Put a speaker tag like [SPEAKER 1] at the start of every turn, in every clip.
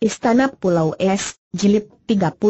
[SPEAKER 1] Istana Pulau Es, Jilid 38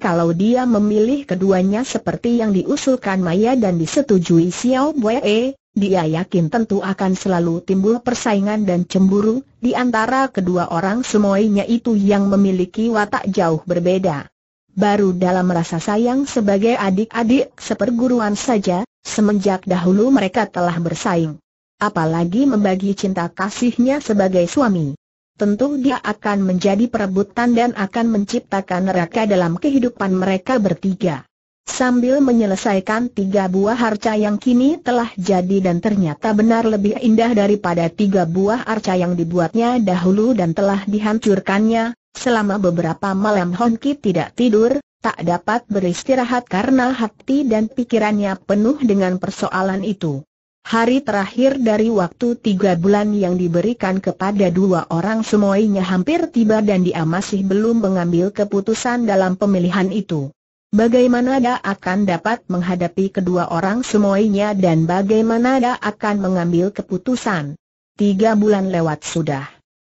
[SPEAKER 1] Kalau dia memilih keduanya seperti yang diusulkan Maya dan disetujui Xiao Wei, dia yakin tentu akan selalu timbul persaingan dan cemburu, di antara kedua orang semuanya itu yang memiliki watak jauh berbeda. Baru dalam rasa sayang sebagai adik-adik seperguruan saja, semenjak dahulu mereka telah bersaing. Apalagi membagi cinta kasihnya sebagai suami tentu dia akan menjadi perebutan dan akan menciptakan neraka dalam kehidupan mereka bertiga. Sambil menyelesaikan tiga buah arca yang kini telah jadi dan ternyata benar lebih indah daripada tiga buah arca yang dibuatnya dahulu dan telah dihancurkannya, selama beberapa malam Honki tidak tidur, tak dapat beristirahat karena hati dan pikirannya penuh dengan persoalan itu. Hari terakhir dari waktu tiga bulan yang diberikan kepada dua orang semuanya hampir tiba dan dia masih belum mengambil keputusan dalam pemilihan itu. Bagaimana dia akan dapat menghadapi kedua orang semuanya dan bagaimana dia akan mengambil keputusan. Tiga bulan lewat sudah.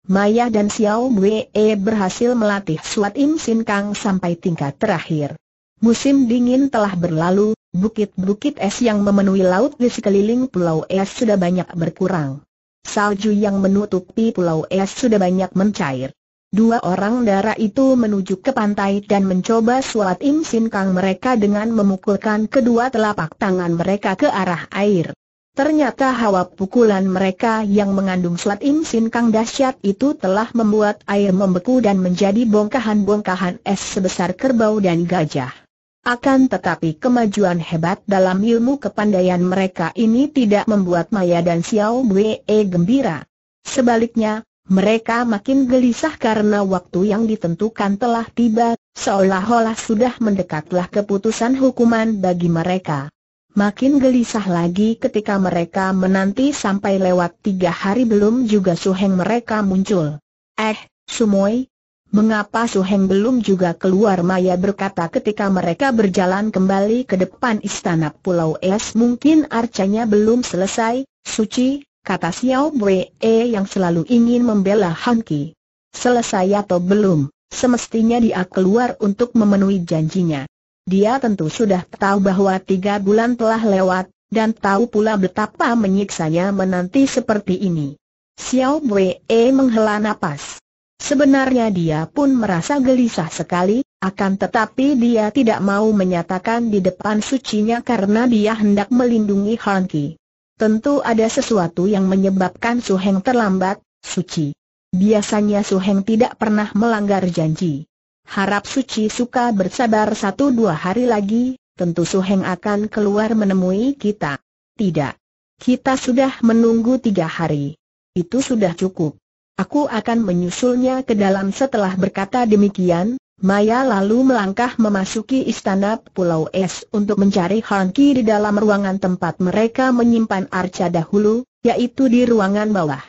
[SPEAKER 1] Maya dan Xiao Wei berhasil melatih Suat Im Sin Kang sampai tingkat terakhir. Musim dingin telah berlalu, Bukit-bukit es yang memenuhi laut di sekeliling pulau es sudah banyak berkurang. Salju yang menutupi pulau es sudah banyak mencair. Dua orang dara itu menuju ke pantai dan mencoba suat Im Kang mereka dengan memukulkan kedua telapak tangan mereka ke arah air. Ternyata hawa pukulan mereka yang mengandung suat Im Kang dahsyat itu telah membuat air membeku dan menjadi bongkahan-bongkahan es sebesar kerbau dan gajah. Akan tetapi kemajuan hebat dalam ilmu kepandaian mereka ini tidak membuat Maya dan Xiao Wei gembira. Sebaliknya, mereka makin gelisah karena waktu yang ditentukan telah tiba, seolah-olah sudah mendekatlah keputusan hukuman bagi mereka. Makin gelisah lagi ketika mereka menanti sampai lewat tiga hari belum juga suheng mereka muncul. Eh, Sumoy, Mengapa Heng belum juga keluar Maya berkata ketika mereka berjalan kembali ke depan istana Pulau Es mungkin arcanya belum selesai, suci, kata Xiao Bwe yang selalu ingin membela Ki. Selesai atau belum, semestinya dia keluar untuk memenuhi janjinya. Dia tentu sudah tahu bahwa tiga bulan telah lewat, dan tahu pula betapa menyiksanya menanti seperti ini. Xiao Bwe menghela nafas. Sebenarnya dia pun merasa gelisah sekali, akan tetapi dia tidak mau menyatakan di depan sucinya karena dia hendak melindungi Han Tentu ada sesuatu yang menyebabkan Su Heng terlambat, suci. Biasanya Su Heng tidak pernah melanggar janji. Harap suci suka bersabar satu dua hari lagi, tentu Su Heng akan keluar menemui kita. Tidak. Kita sudah menunggu tiga hari. Itu sudah cukup. Aku akan menyusulnya ke dalam setelah berkata demikian, Maya lalu melangkah memasuki istana Pulau Es untuk mencari Han di dalam ruangan tempat mereka menyimpan arca dahulu, yaitu di ruangan bawah.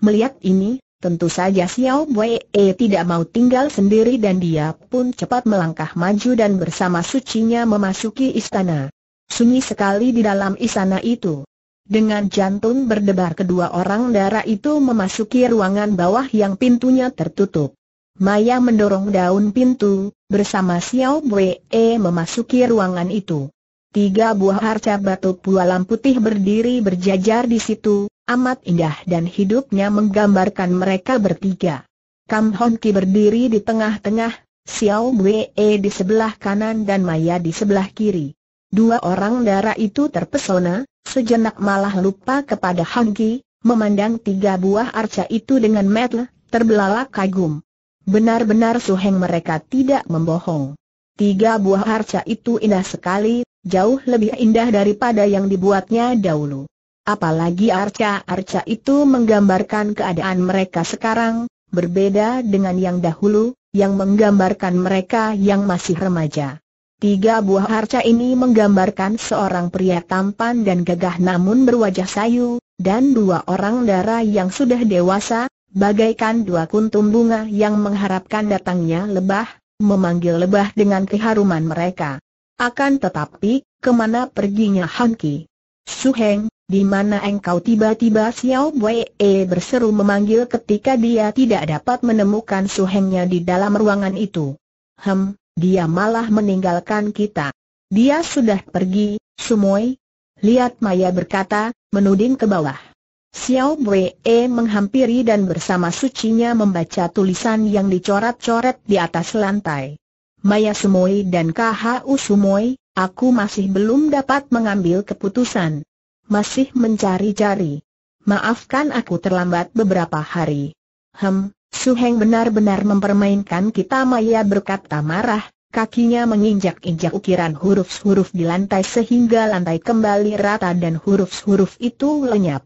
[SPEAKER 1] Melihat ini, tentu saja Xiao Wei e tidak mau tinggal sendiri dan dia pun cepat melangkah maju dan bersama sucinya memasuki istana. Sunyi sekali di dalam istana itu. Dengan jantung berdebar kedua orang darah itu memasuki ruangan bawah yang pintunya tertutup. Maya mendorong daun pintu, bersama Xiao Wei memasuki ruangan itu. Tiga buah harca batu pualam putih berdiri berjajar di situ, amat indah dan hidupnya menggambarkan mereka bertiga. Kam Hon Ki berdiri di tengah-tengah, Xiao Wei di sebelah kanan dan Maya di sebelah kiri. Dua orang darah itu terpesona, sejenak malah lupa kepada Hangi, memandang tiga buah arca itu dengan metel, terbelalak kagum. Benar-benar suheng mereka tidak membohong. Tiga buah arca itu indah sekali, jauh lebih indah daripada yang dibuatnya dahulu. Apalagi arca-arca itu menggambarkan keadaan mereka sekarang, berbeda dengan yang dahulu, yang menggambarkan mereka yang masih remaja. Tiga buah arca ini menggambarkan seorang pria tampan dan gagah namun berwajah sayu, dan dua orang dara yang sudah dewasa, bagaikan dua kuntum bunga yang mengharapkan datangnya lebah, memanggil lebah dengan keharuman mereka. Akan tetapi, kemana perginya Hanki? Suheng, di mana engkau tiba-tiba Xiao Wei e berseru memanggil ketika dia tidak dapat menemukan Suhengnya di dalam ruangan itu. Hem, dia malah meninggalkan kita. Dia sudah pergi, Sumoy. Lihat Maya berkata, menuding ke bawah. Xiao Wei menghampiri dan bersama sucinya membaca tulisan yang dicoret-coret di atas lantai. Maya Sumoy dan KHU Sumoy, aku masih belum dapat mengambil keputusan. Masih mencari-cari. Maafkan aku terlambat beberapa hari. Hem, Su Heng benar-benar mempermainkan kita Maya berkata marah, kakinya menginjak-injak ukiran huruf-huruf di lantai sehingga lantai kembali rata dan huruf-huruf itu lenyap.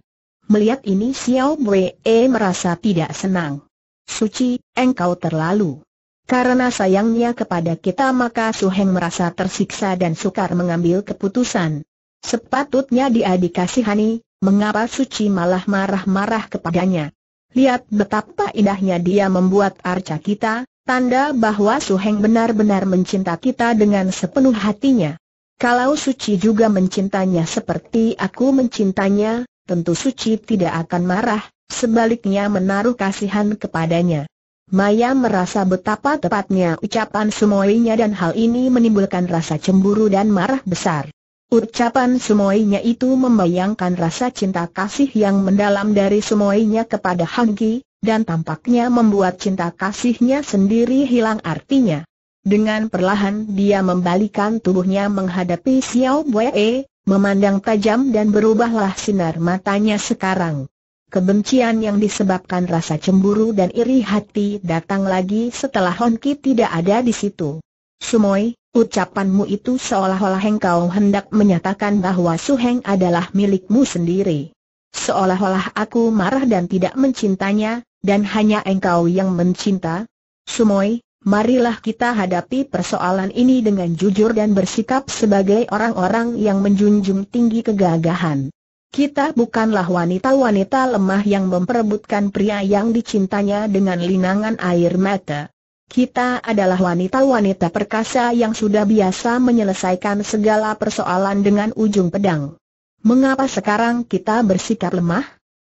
[SPEAKER 1] Melihat ini Xiao Wei merasa tidak senang. Suci, engkau terlalu. Karena sayangnya kepada kita maka Su Heng merasa tersiksa dan sukar mengambil keputusan. Sepatutnya dia dikasihani, mengapa Suci malah marah-marah kepadanya. Lihat betapa indahnya dia membuat arca kita, tanda bahwa Suheng benar-benar mencinta kita dengan sepenuh hatinya. Kalau Suci juga mencintanya seperti aku mencintanya, tentu Suci tidak akan marah, sebaliknya menaruh kasihan kepadanya. Maya merasa betapa tepatnya ucapan semuanya dan hal ini menimbulkan rasa cemburu dan marah besar. Ucapan semuanya itu membayangkan rasa cinta kasih yang mendalam dari semuanya kepada Ki, dan tampaknya membuat cinta kasihnya sendiri hilang artinya. Dengan perlahan dia membalikan tubuhnya menghadapi Xiao Wei, memandang tajam dan berubahlah sinar matanya sekarang. Kebencian yang disebabkan rasa cemburu dan iri hati datang lagi setelah Honki tidak ada di situ. Sumoi, Ucapanmu itu seolah-olah engkau hendak menyatakan bahwa Su-heng adalah milikmu sendiri. Seolah-olah aku marah dan tidak mencintanya, dan hanya engkau yang mencinta. Sumoy, marilah kita hadapi persoalan ini dengan jujur dan bersikap sebagai orang-orang yang menjunjung tinggi kegagahan. Kita bukanlah wanita-wanita lemah yang memperebutkan pria yang dicintanya dengan linangan air mata. Kita adalah wanita-wanita perkasa yang sudah biasa menyelesaikan segala persoalan dengan ujung pedang. Mengapa sekarang kita bersikap lemah?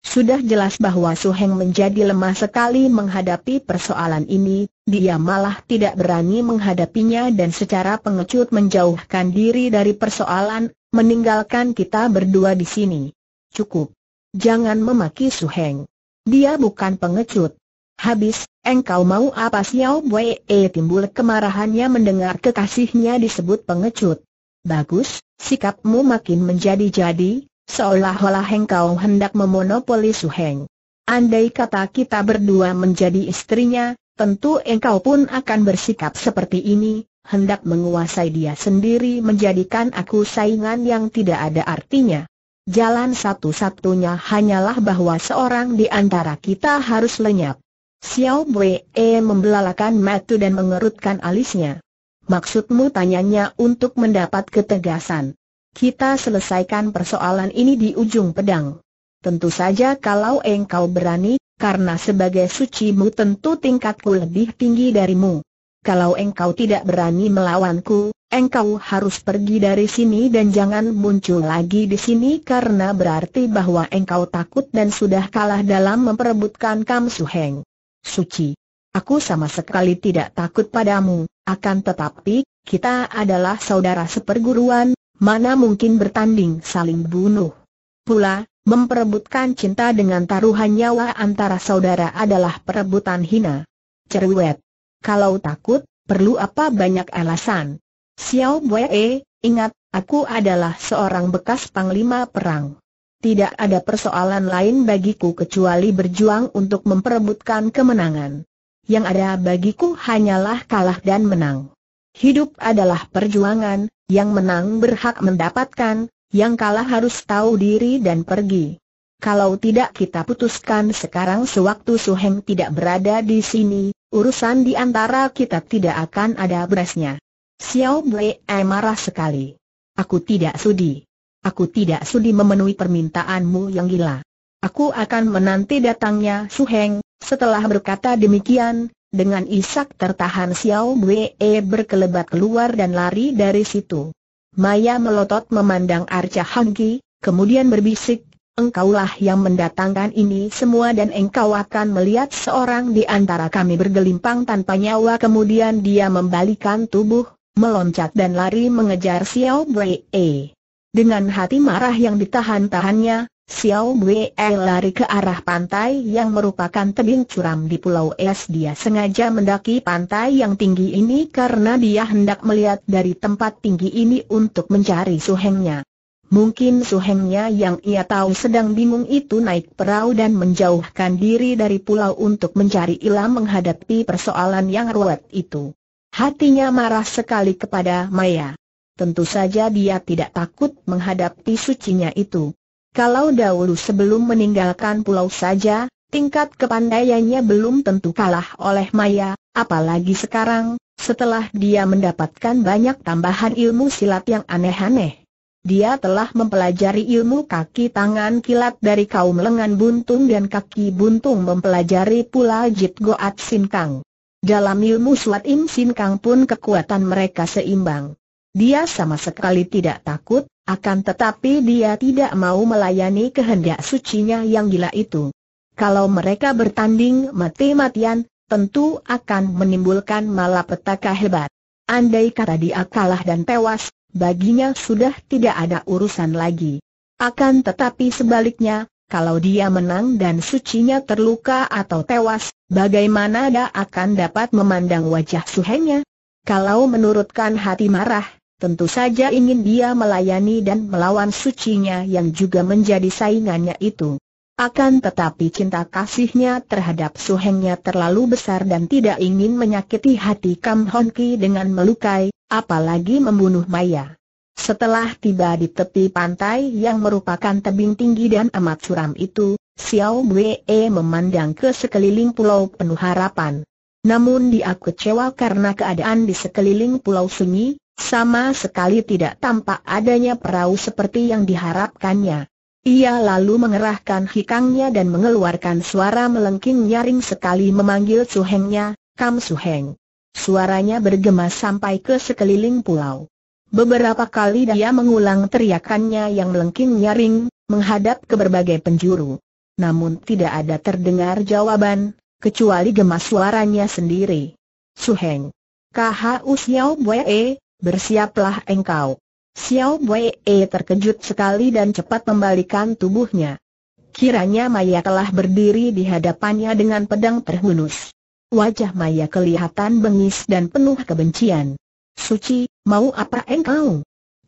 [SPEAKER 1] Sudah jelas bahwa Su Heng menjadi lemah sekali menghadapi persoalan ini, dia malah tidak berani menghadapinya dan secara pengecut menjauhkan diri dari persoalan, meninggalkan kita berdua di sini. Cukup. Jangan memaki Su Heng. Dia bukan pengecut. Habis, Engkau mau apa Xiao Wei e, timbul kemarahannya mendengar kekasihnya disebut pengecut. Bagus, sikapmu makin menjadi-jadi, seolah-olah engkau hendak memonopoli Su Heng. Andai kata kita berdua menjadi istrinya, tentu engkau pun akan bersikap seperti ini, hendak menguasai dia sendiri menjadikan aku saingan yang tidak ada artinya. Jalan satu-satunya hanyalah bahwa seorang di antara kita harus lenyap. Xiao E membelalakan mata dan mengerutkan alisnya. Maksudmu tanyanya untuk mendapat ketegasan. Kita selesaikan persoalan ini di ujung pedang. Tentu saja kalau engkau berani, karena sebagai sucimu tentu tingkatku lebih tinggi darimu. Kalau engkau tidak berani melawanku, engkau harus pergi dari sini dan jangan muncul lagi di sini karena berarti bahwa engkau takut dan sudah kalah dalam memperebutkan Kam Suheng suci. Aku sama sekali tidak takut padamu, akan tetapi, kita adalah saudara seperguruan, mana mungkin bertanding saling bunuh. Pula, memperebutkan cinta dengan taruhan nyawa antara saudara adalah perebutan hina. Cerwet. Kalau takut, perlu apa banyak alasan. Xiao Wei, ingat, aku adalah seorang bekas panglima perang tidak ada persoalan lain bagiku kecuali berjuang untuk memperebutkan kemenangan. Yang ada bagiku hanyalah kalah dan menang. Hidup adalah perjuangan, yang menang berhak mendapatkan, yang kalah harus tahu diri dan pergi. Kalau tidak kita putuskan sekarang sewaktu Suheng tidak berada di sini, urusan di antara kita tidak akan ada berasnya. Xiao Blei marah sekali. Aku tidak sudi. Aku tidak sudi memenuhi permintaanmu yang gila. Aku akan menanti datangnya Su Heng. Setelah berkata demikian, dengan isak tertahan Xiao Wei berkelebat keluar dan lari dari situ. Maya melotot memandang Arca Hangki, kemudian berbisik, engkaulah yang mendatangkan ini semua dan engkau akan melihat seorang di antara kami bergelimpang tanpa nyawa. Kemudian dia membalikan tubuh, meloncat dan lari mengejar Xiao Wei. Dengan hati marah yang ditahan-tahannya, Xiao Wei lari ke arah pantai yang merupakan tebing curam di Pulau Es. Dia sengaja mendaki pantai yang tinggi ini karena dia hendak melihat dari tempat tinggi ini untuk mencari Su Hengnya. Mungkin Su Hengnya yang ia tahu sedang bingung itu naik perahu dan menjauhkan diri dari pulau untuk mencari ilah menghadapi persoalan yang ruwet itu. Hatinya marah sekali kepada Maya tentu saja dia tidak takut menghadapi sucinya itu. Kalau dahulu sebelum meninggalkan pulau saja, tingkat kepandaiannya belum tentu kalah oleh Maya, apalagi sekarang, setelah dia mendapatkan banyak tambahan ilmu silat yang aneh-aneh. Dia telah mempelajari ilmu kaki tangan kilat dari kaum lengan buntung dan kaki buntung mempelajari pula Jit Goat Sin Kang. Dalam ilmu Suat Im Sin Kang pun kekuatan mereka seimbang. Dia sama sekali tidak takut, akan tetapi dia tidak mau melayani kehendak sucinya yang gila itu. Kalau mereka bertanding mati-matian, tentu akan menimbulkan malapetaka hebat. Andai kata dia kalah dan tewas, baginya sudah tidak ada urusan lagi. Akan tetapi sebaliknya, kalau dia menang dan sucinya terluka atau tewas, bagaimana dia akan dapat memandang wajah suhenya? Kalau menurutkan hati marah, Tentu saja ingin dia melayani dan melawan sucinya yang juga menjadi saingannya itu. Akan tetapi cinta kasihnya terhadap suhengnya terlalu besar dan tidak ingin menyakiti hati Kam Hon Ki dengan melukai, apalagi membunuh Maya. Setelah tiba di tepi pantai yang merupakan tebing tinggi dan amat suram itu, Xiao Wei e memandang ke sekeliling pulau penuh harapan. Namun dia kecewa karena keadaan di sekeliling pulau sunyi, sama sekali tidak tampak adanya perahu seperti yang diharapkannya. Ia lalu mengerahkan hikangnya dan mengeluarkan suara melengking nyaring sekali memanggil suhengnya, Kam Suheng. Suaranya bergema sampai ke sekeliling pulau. Beberapa kali dia mengulang teriakannya yang melengking nyaring, menghadap ke berbagai penjuru. Namun tidak ada terdengar jawaban, kecuali gemas suaranya sendiri. Suheng. KHU Xiao Bwe, e, bersiaplah engkau. Xiao Wei e, terkejut sekali dan cepat membalikan tubuhnya. Kiranya Maya telah berdiri di hadapannya dengan pedang terhunus. Wajah Maya kelihatan bengis dan penuh kebencian. Suci, mau apa engkau?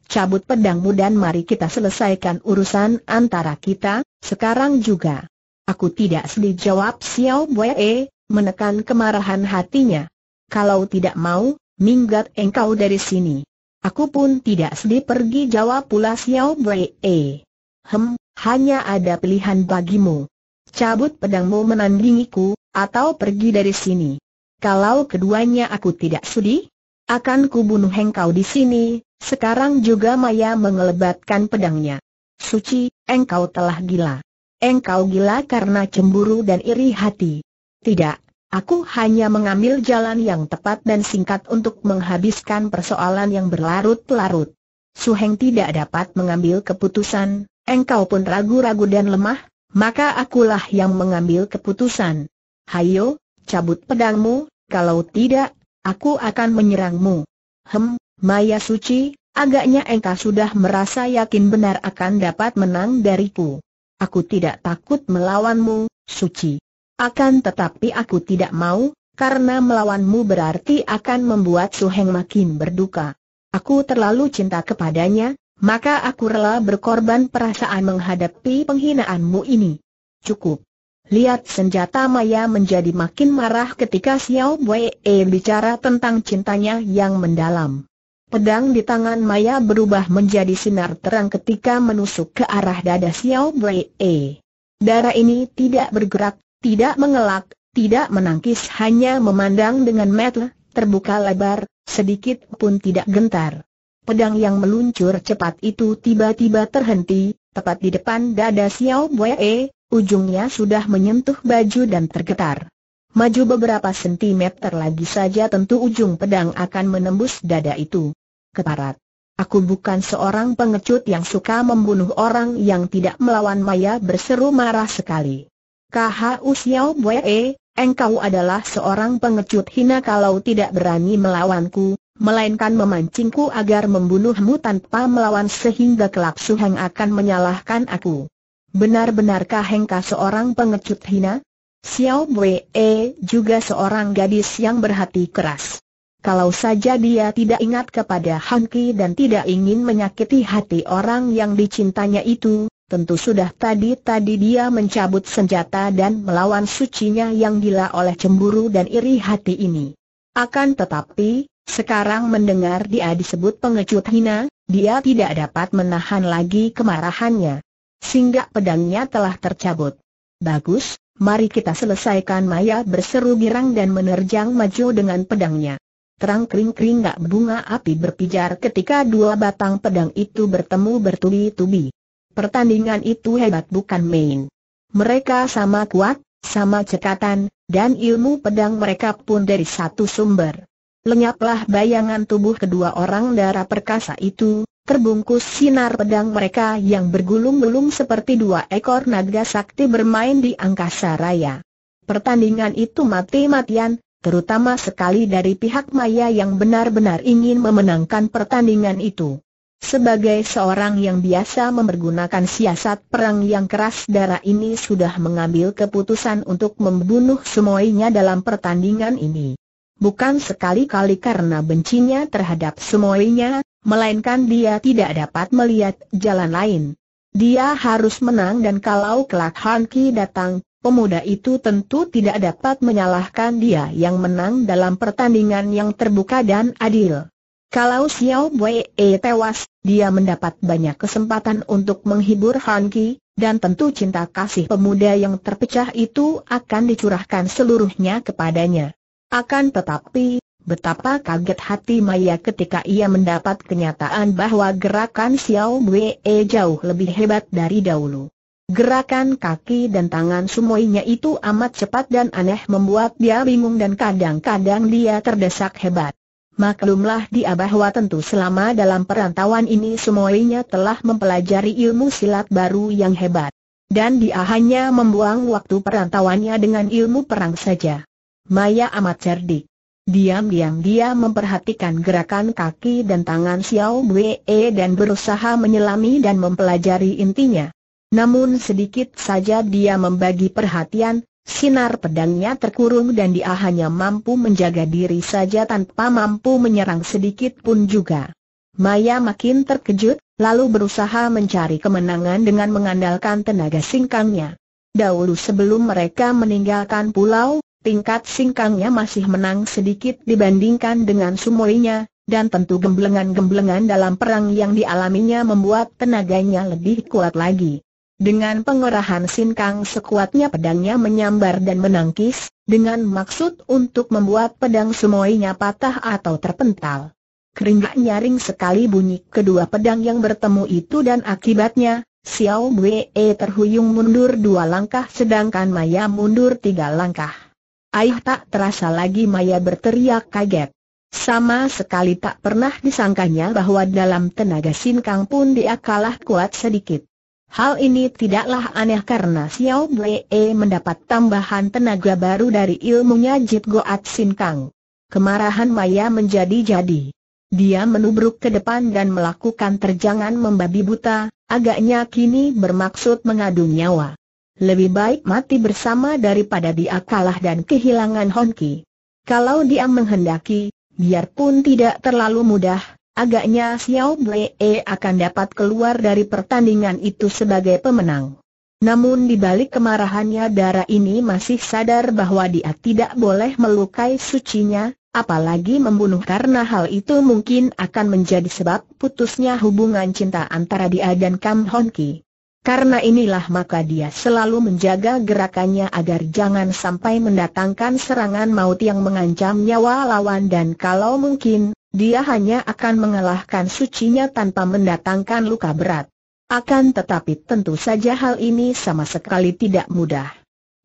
[SPEAKER 1] Cabut pedangmu dan mari kita selesaikan urusan antara kita, sekarang juga. Aku tidak sedih jawab Xiao Wei, e, menekan kemarahan hatinya. Kalau tidak mau, minggat engkau dari sini. Aku pun tidak sedih pergi jawab pula Xiao Wei. Hem, hanya ada pilihan bagimu. Cabut pedangmu menandingiku, atau pergi dari sini. Kalau keduanya aku tidak sedih, akan kubunuh engkau di sini. Sekarang juga Maya mengelebatkan pedangnya. Suci, engkau telah gila. Engkau gila karena cemburu dan iri hati. Tidak, Aku hanya mengambil jalan yang tepat dan singkat untuk menghabiskan persoalan yang berlarut-larut. Su tidak dapat mengambil keputusan, engkau pun ragu-ragu dan lemah, maka akulah yang mengambil keputusan. Hayo, cabut pedangmu, kalau tidak, aku akan menyerangmu. Hem, Maya Suci, agaknya engkau sudah merasa yakin benar akan dapat menang dariku. Aku tidak takut melawanmu, Suci. Akan tetapi aku tidak mau, karena melawanmu berarti akan membuat Su Heng makin berduka. Aku terlalu cinta kepadanya, maka aku rela berkorban perasaan menghadapi penghinaanmu ini. Cukup. Lihat senjata maya menjadi makin marah ketika Xiao Wei bicara tentang cintanya yang mendalam. Pedang di tangan Maya berubah menjadi sinar terang ketika menusuk ke arah dada Xiao Wei. Darah ini tidak bergerak, tidak mengelak, tidak menangkis hanya memandang dengan mata terbuka lebar, sedikit pun tidak gentar. Pedang yang meluncur cepat itu tiba-tiba terhenti, tepat di depan dada Xiao Wei, ujungnya sudah menyentuh baju dan tergetar. Maju beberapa sentimeter lagi saja tentu ujung pedang akan menembus dada itu. Keparat. Aku bukan seorang pengecut yang suka membunuh orang yang tidak melawan maya berseru marah sekali. KHU Xiao Bwe, engkau adalah seorang pengecut hina kalau tidak berani melawanku, melainkan memancingku agar membunuhmu tanpa melawan sehingga kelak Suheng akan menyalahkan aku. Benar-benarkah engkau seorang pengecut hina? Xiao Bwe juga seorang gadis yang berhati keras. Kalau saja dia tidak ingat kepada Hanki dan tidak ingin menyakiti hati orang yang dicintanya itu, Tentu sudah tadi-tadi dia mencabut senjata dan melawan sucinya yang gila oleh cemburu dan iri hati ini. Akan tetapi, sekarang mendengar dia disebut pengecut hina, dia tidak dapat menahan lagi kemarahannya. Sehingga pedangnya telah tercabut. Bagus, mari kita selesaikan Maya berseru girang dan menerjang maju dengan pedangnya. Terang kering-kering gak bunga api berpijar ketika dua batang pedang itu bertemu bertubi-tubi. Pertandingan itu hebat bukan main. Mereka sama kuat, sama cekatan, dan ilmu pedang mereka pun dari satu sumber. Lenyaplah bayangan tubuh kedua orang darah perkasa itu, terbungkus sinar pedang mereka yang bergulung-gulung seperti dua ekor naga sakti bermain di angkasa raya. Pertandingan itu mati-matian, terutama sekali dari pihak maya yang benar-benar ingin memenangkan pertandingan itu. Sebagai seorang yang biasa mempergunakan siasat perang yang keras darah ini sudah mengambil keputusan untuk membunuh semuanya dalam pertandingan ini. Bukan sekali-kali karena bencinya terhadap semuanya, melainkan dia tidak dapat melihat jalan lain. Dia harus menang dan kalau kelak Hanki datang, pemuda itu tentu tidak dapat menyalahkan dia yang menang dalam pertandingan yang terbuka dan adil. Kalau Xiao Wei e tewas, dia mendapat banyak kesempatan untuk menghibur Han Ki, dan tentu cinta kasih pemuda yang terpecah itu akan dicurahkan seluruhnya kepadanya. Akan tetapi, betapa kaget hati Maya ketika ia mendapat kenyataan bahwa gerakan Xiao Wei e jauh lebih hebat dari dahulu. Gerakan kaki dan tangan semuanya itu amat cepat dan aneh membuat dia bingung dan kadang-kadang dia terdesak hebat. Maklumlah dia bahwa tentu selama dalam perantauan ini semuanya telah mempelajari ilmu silat baru yang hebat. Dan dia hanya membuang waktu perantauannya dengan ilmu perang saja. Maya amat cerdik. Diam-diam dia memperhatikan gerakan kaki dan tangan Xiao Wei e dan berusaha menyelami dan mempelajari intinya. Namun sedikit saja dia membagi perhatian, Sinar pedangnya terkurung dan dia hanya mampu menjaga diri saja tanpa mampu menyerang sedikit pun juga. Maya makin terkejut, lalu berusaha mencari kemenangan dengan mengandalkan tenaga singkangnya. Dahulu sebelum mereka meninggalkan pulau, tingkat singkangnya masih menang sedikit dibandingkan dengan sumoinya, dan tentu gemblengan-gemblengan dalam perang yang dialaminya membuat tenaganya lebih kuat lagi. Dengan pengerahan sinkang sekuatnya pedangnya menyambar dan menangkis, dengan maksud untuk membuat pedang semuanya patah atau terpental. Keringat nyaring sekali bunyi kedua pedang yang bertemu itu dan akibatnya, Xiao Wei terhuyung mundur dua langkah sedangkan Maya mundur tiga langkah. Aih tak terasa lagi Maya berteriak kaget. Sama sekali tak pernah disangkanya bahwa dalam tenaga sinkang pun dia kalah kuat sedikit. Hal ini tidaklah aneh karena Xiao Blee mendapat tambahan tenaga baru dari ilmunya Jit Goat Sin Kang. Kemarahan Maya menjadi jadi. Dia menubruk ke depan dan melakukan terjangan membabi buta, agaknya kini bermaksud mengadu nyawa. Lebih baik mati bersama daripada dia kalah dan kehilangan Honki. Kalau dia menghendaki, biarpun tidak terlalu mudah, Agaknya Xiao Blee e akan dapat keluar dari pertandingan itu sebagai pemenang. Namun di balik kemarahannya darah ini masih sadar bahwa dia tidak boleh melukai sucinya, apalagi membunuh karena hal itu mungkin akan menjadi sebab putusnya hubungan cinta antara dia dan Kam Hon Ki. Karena inilah maka dia selalu menjaga gerakannya agar jangan sampai mendatangkan serangan maut yang mengancam nyawa lawan dan kalau mungkin, dia hanya akan mengalahkan sucinya tanpa mendatangkan luka berat. Akan tetapi tentu saja hal ini sama sekali tidak mudah.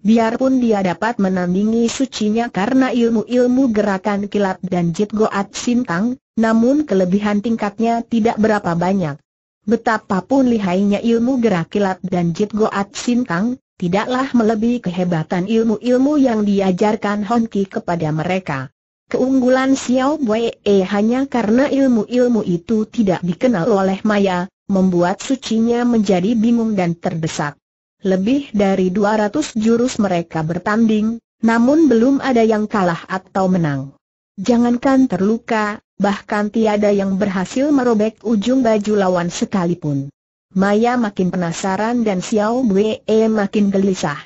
[SPEAKER 1] Biarpun dia dapat menandingi sucinya karena ilmu-ilmu gerakan kilat dan jit goat sintang, namun kelebihan tingkatnya tidak berapa banyak. Betapapun lihainya ilmu gerak kilat dan jit goat sintang, tidaklah melebihi kehebatan ilmu-ilmu yang diajarkan Honki kepada mereka. Keunggulan Xiao Wei eh, hanya karena ilmu-ilmu itu tidak dikenal oleh Maya, membuat sucinya menjadi bingung dan terdesak. Lebih dari 200 jurus mereka bertanding, namun belum ada yang kalah atau menang. Jangankan terluka, bahkan tiada yang berhasil merobek ujung baju lawan sekalipun. Maya makin penasaran dan Xiao Wei eh, makin gelisah.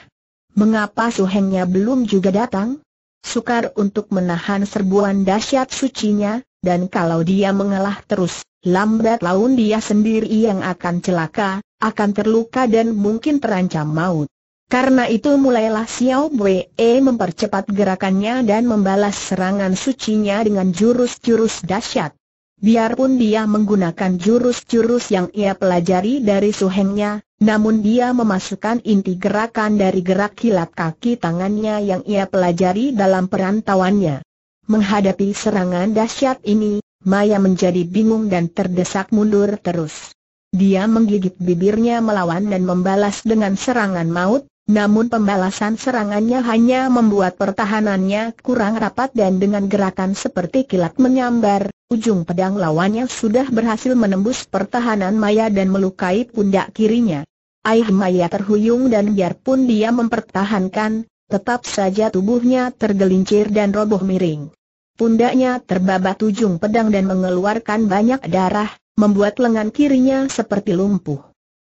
[SPEAKER 1] Mengapa Su Hengnya belum juga datang? sukar untuk menahan serbuan dahsyat sucinya, dan kalau dia mengalah terus, lambat laun dia sendiri yang akan celaka, akan terluka dan mungkin terancam maut. Karena itu mulailah Xiao Wei mempercepat gerakannya dan membalas serangan sucinya dengan jurus-jurus dahsyat. Biarpun dia menggunakan jurus-jurus yang ia pelajari dari suhengnya, namun dia memasukkan inti gerakan dari gerak kilat kaki tangannya yang ia pelajari dalam perantauannya. Menghadapi serangan dahsyat ini, Maya menjadi bingung dan terdesak mundur terus. Dia menggigit bibirnya melawan dan membalas dengan serangan maut, namun pembalasan serangannya hanya membuat pertahanannya kurang rapat dan dengan gerakan seperti kilat menyambar, ujung pedang lawannya sudah berhasil menembus pertahanan Maya dan melukai pundak kirinya. Aih Maya terhuyung dan biarpun dia mempertahankan, tetap saja tubuhnya tergelincir dan roboh miring. Pundaknya terbabat ujung pedang dan mengeluarkan banyak darah, membuat lengan kirinya seperti lumpuh.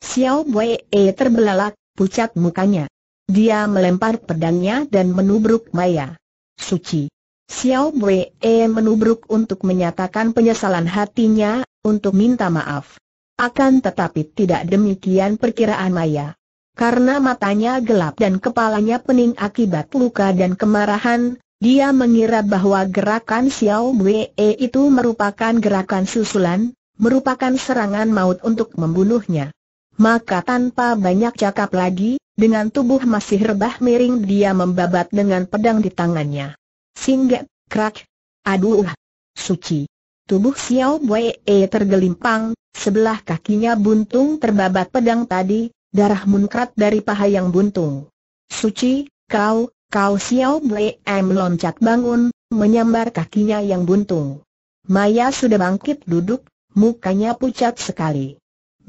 [SPEAKER 1] Xiao Wei terbelalak, pucat mukanya. Dia melempar pedangnya dan menubruk Maya. Suci. Xiao Wei e, menubruk untuk menyatakan penyesalan hatinya, untuk minta maaf. Akan tetapi tidak demikian perkiraan Maya. Karena matanya gelap dan kepalanya pening akibat luka dan kemarahan, dia mengira bahwa gerakan Xiao Wei e, itu merupakan gerakan susulan, merupakan serangan maut untuk membunuhnya. Maka tanpa banyak cakap lagi, dengan tubuh masih rebah miring dia membabat dengan pedang di tangannya. Singgah, krak, aduh, suci. Tubuh Xiao Wei e tergelimpang, sebelah kakinya buntung terbabat pedang tadi, darah munkrat dari paha yang buntung. Suci, kau, kau Xiao Wei e meloncat bangun, menyambar kakinya yang buntung. Maya sudah bangkit duduk, mukanya pucat sekali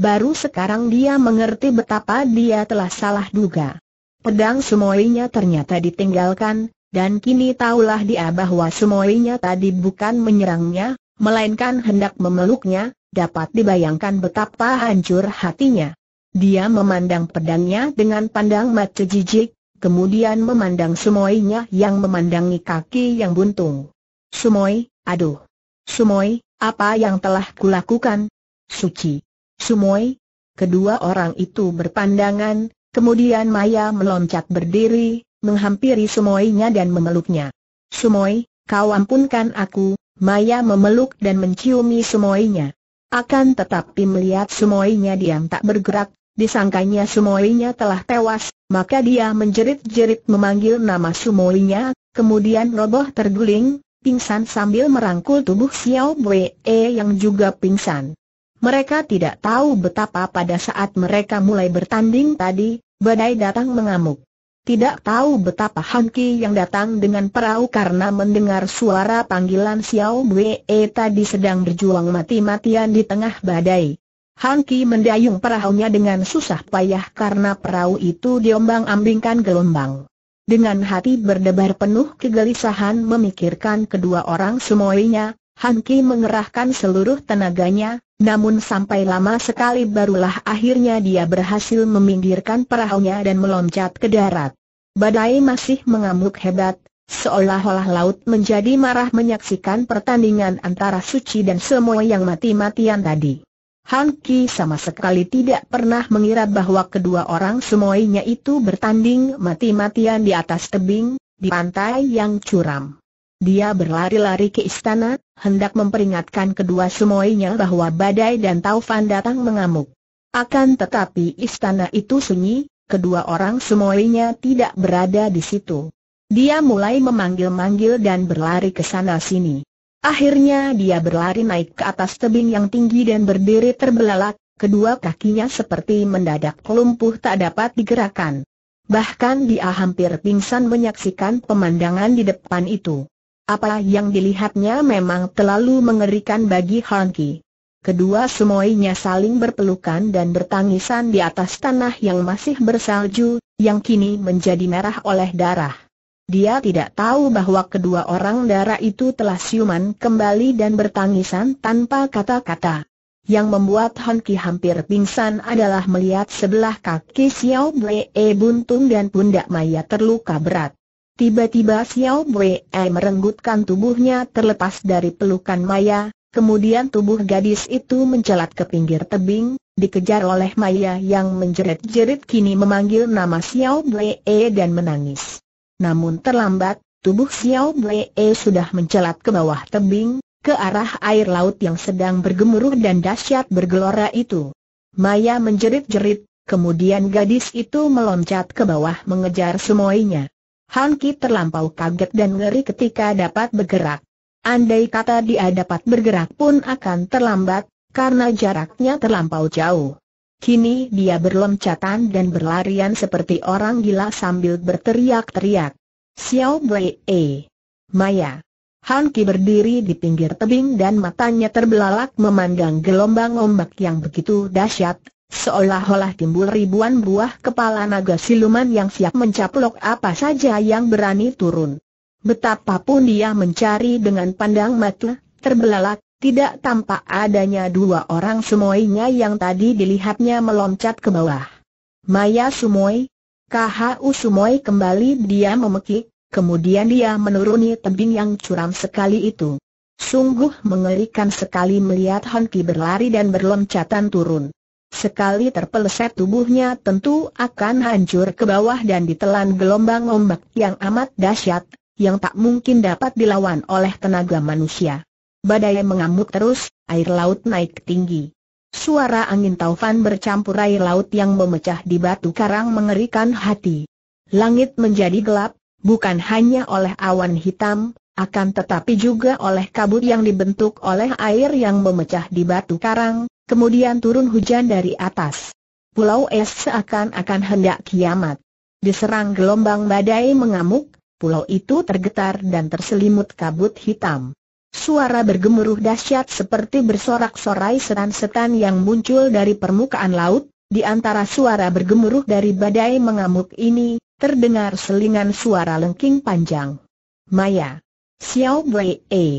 [SPEAKER 1] baru sekarang dia mengerti betapa dia telah salah duga. Pedang sumoinya ternyata ditinggalkan, dan kini taulah dia bahwa sumoinya tadi bukan menyerangnya, melainkan hendak memeluknya, dapat dibayangkan betapa hancur hatinya. Dia memandang pedangnya dengan pandang mata jijik, kemudian memandang sumoinya yang memandangi kaki yang buntung. Sumoi, aduh! Sumoi, apa yang telah kulakukan? Suci! Sumoi. Kedua orang itu berpandangan, kemudian Maya meloncat berdiri, menghampiri Sumoinya dan memeluknya. Sumoi, kau ampunkan aku, Maya memeluk dan menciumi Sumoinya. Akan tetapi melihat Sumoinya diam tak bergerak, disangkanya Sumoinya telah tewas, maka dia menjerit-jerit memanggil nama Sumoinya, kemudian roboh terguling, pingsan sambil merangkul tubuh Xiao Wei yang juga pingsan. Mereka tidak tahu betapa pada saat mereka mulai bertanding tadi, badai datang mengamuk. Tidak tahu betapa Han yang datang dengan perahu karena mendengar suara panggilan Xiao Wei e tadi sedang berjuang mati-matian di tengah badai. Han mendayung perahunya dengan susah payah karena perahu itu diombang-ambingkan gelombang. Dengan hati berdebar penuh kegelisahan memikirkan kedua orang semuanya, Han mengerahkan seluruh tenaganya, namun sampai lama sekali barulah akhirnya dia berhasil meminggirkan perahunya dan meloncat ke darat. Badai masih mengamuk hebat, seolah-olah laut menjadi marah menyaksikan pertandingan antara suci dan semua yang mati-matian tadi. Han Ki sama sekali tidak pernah mengira bahwa kedua orang semuanya itu bertanding mati-matian di atas tebing, di pantai yang curam. Dia berlari-lari ke istana, hendak memperingatkan kedua semuanya bahwa badai dan taufan datang mengamuk. Akan tetapi istana itu sunyi, kedua orang semuanya tidak berada di situ. Dia mulai memanggil-manggil dan berlari ke sana-sini. Akhirnya dia berlari naik ke atas tebing yang tinggi dan berdiri terbelalak, kedua kakinya seperti mendadak kelumpuh tak dapat digerakkan. Bahkan dia hampir pingsan menyaksikan pemandangan di depan itu. Apa yang dilihatnya memang terlalu mengerikan bagi Hanki. Kedua semuanya saling berpelukan dan bertangisan di atas tanah yang masih bersalju, yang kini menjadi merah oleh darah. Dia tidak tahu bahwa kedua orang darah itu telah siuman kembali dan bertangisan tanpa kata-kata. Yang membuat Han Ki hampir pingsan adalah melihat sebelah kaki Xiao Blee buntung dan pundak Maya terluka berat. Tiba-tiba Xiao Wei merenggutkan tubuhnya terlepas dari pelukan Maya, kemudian tubuh gadis itu mencelat ke pinggir tebing, dikejar oleh Maya yang menjerit-jerit kini memanggil nama Xiao Wei dan menangis. Namun terlambat, tubuh Xiao Wei sudah mencelat ke bawah tebing, ke arah air laut yang sedang bergemuruh dan dahsyat bergelora itu. Maya menjerit-jerit, kemudian gadis itu meloncat ke bawah mengejar semuanya. Han Ki terlampau kaget dan ngeri ketika dapat bergerak. Andai kata dia dapat bergerak pun akan terlambat, karena jaraknya terlampau jauh. Kini dia berlompatan dan berlarian seperti orang gila sambil berteriak-teriak. Xiao Wei, -e. Eh. Maya. Han Ki berdiri di pinggir tebing dan matanya terbelalak memandang gelombang ombak yang begitu dahsyat, Seolah-olah timbul ribuan buah kepala naga siluman yang siap mencaplok apa saja yang berani turun. Betapapun dia mencari dengan pandang mata, terbelalak, tidak tampak adanya dua orang semuanya yang tadi dilihatnya meloncat ke bawah. Maya Sumoy, KHU Sumoy kembali dia memekik, kemudian dia menuruni tebing yang curam sekali itu. Sungguh mengerikan sekali melihat Honki berlari dan berloncatan turun. Sekali terpeleset tubuhnya tentu akan hancur ke bawah dan ditelan gelombang ombak yang amat dahsyat, yang tak mungkin dapat dilawan oleh tenaga manusia. Badai mengamuk terus, air laut naik tinggi. Suara angin taufan bercampur air laut yang memecah di batu karang mengerikan hati. Langit menjadi gelap, bukan hanya oleh awan hitam, akan tetapi juga oleh kabut yang dibentuk oleh air yang memecah di batu karang, kemudian turun hujan dari atas. Pulau es seakan-akan hendak kiamat. Diserang gelombang badai mengamuk, pulau itu tergetar dan terselimut kabut hitam. Suara bergemuruh dahsyat seperti bersorak-sorai setan-setan yang muncul dari permukaan laut, di antara suara bergemuruh dari badai mengamuk ini, terdengar selingan suara lengking panjang. Maya. Xiao Wei E. Eh.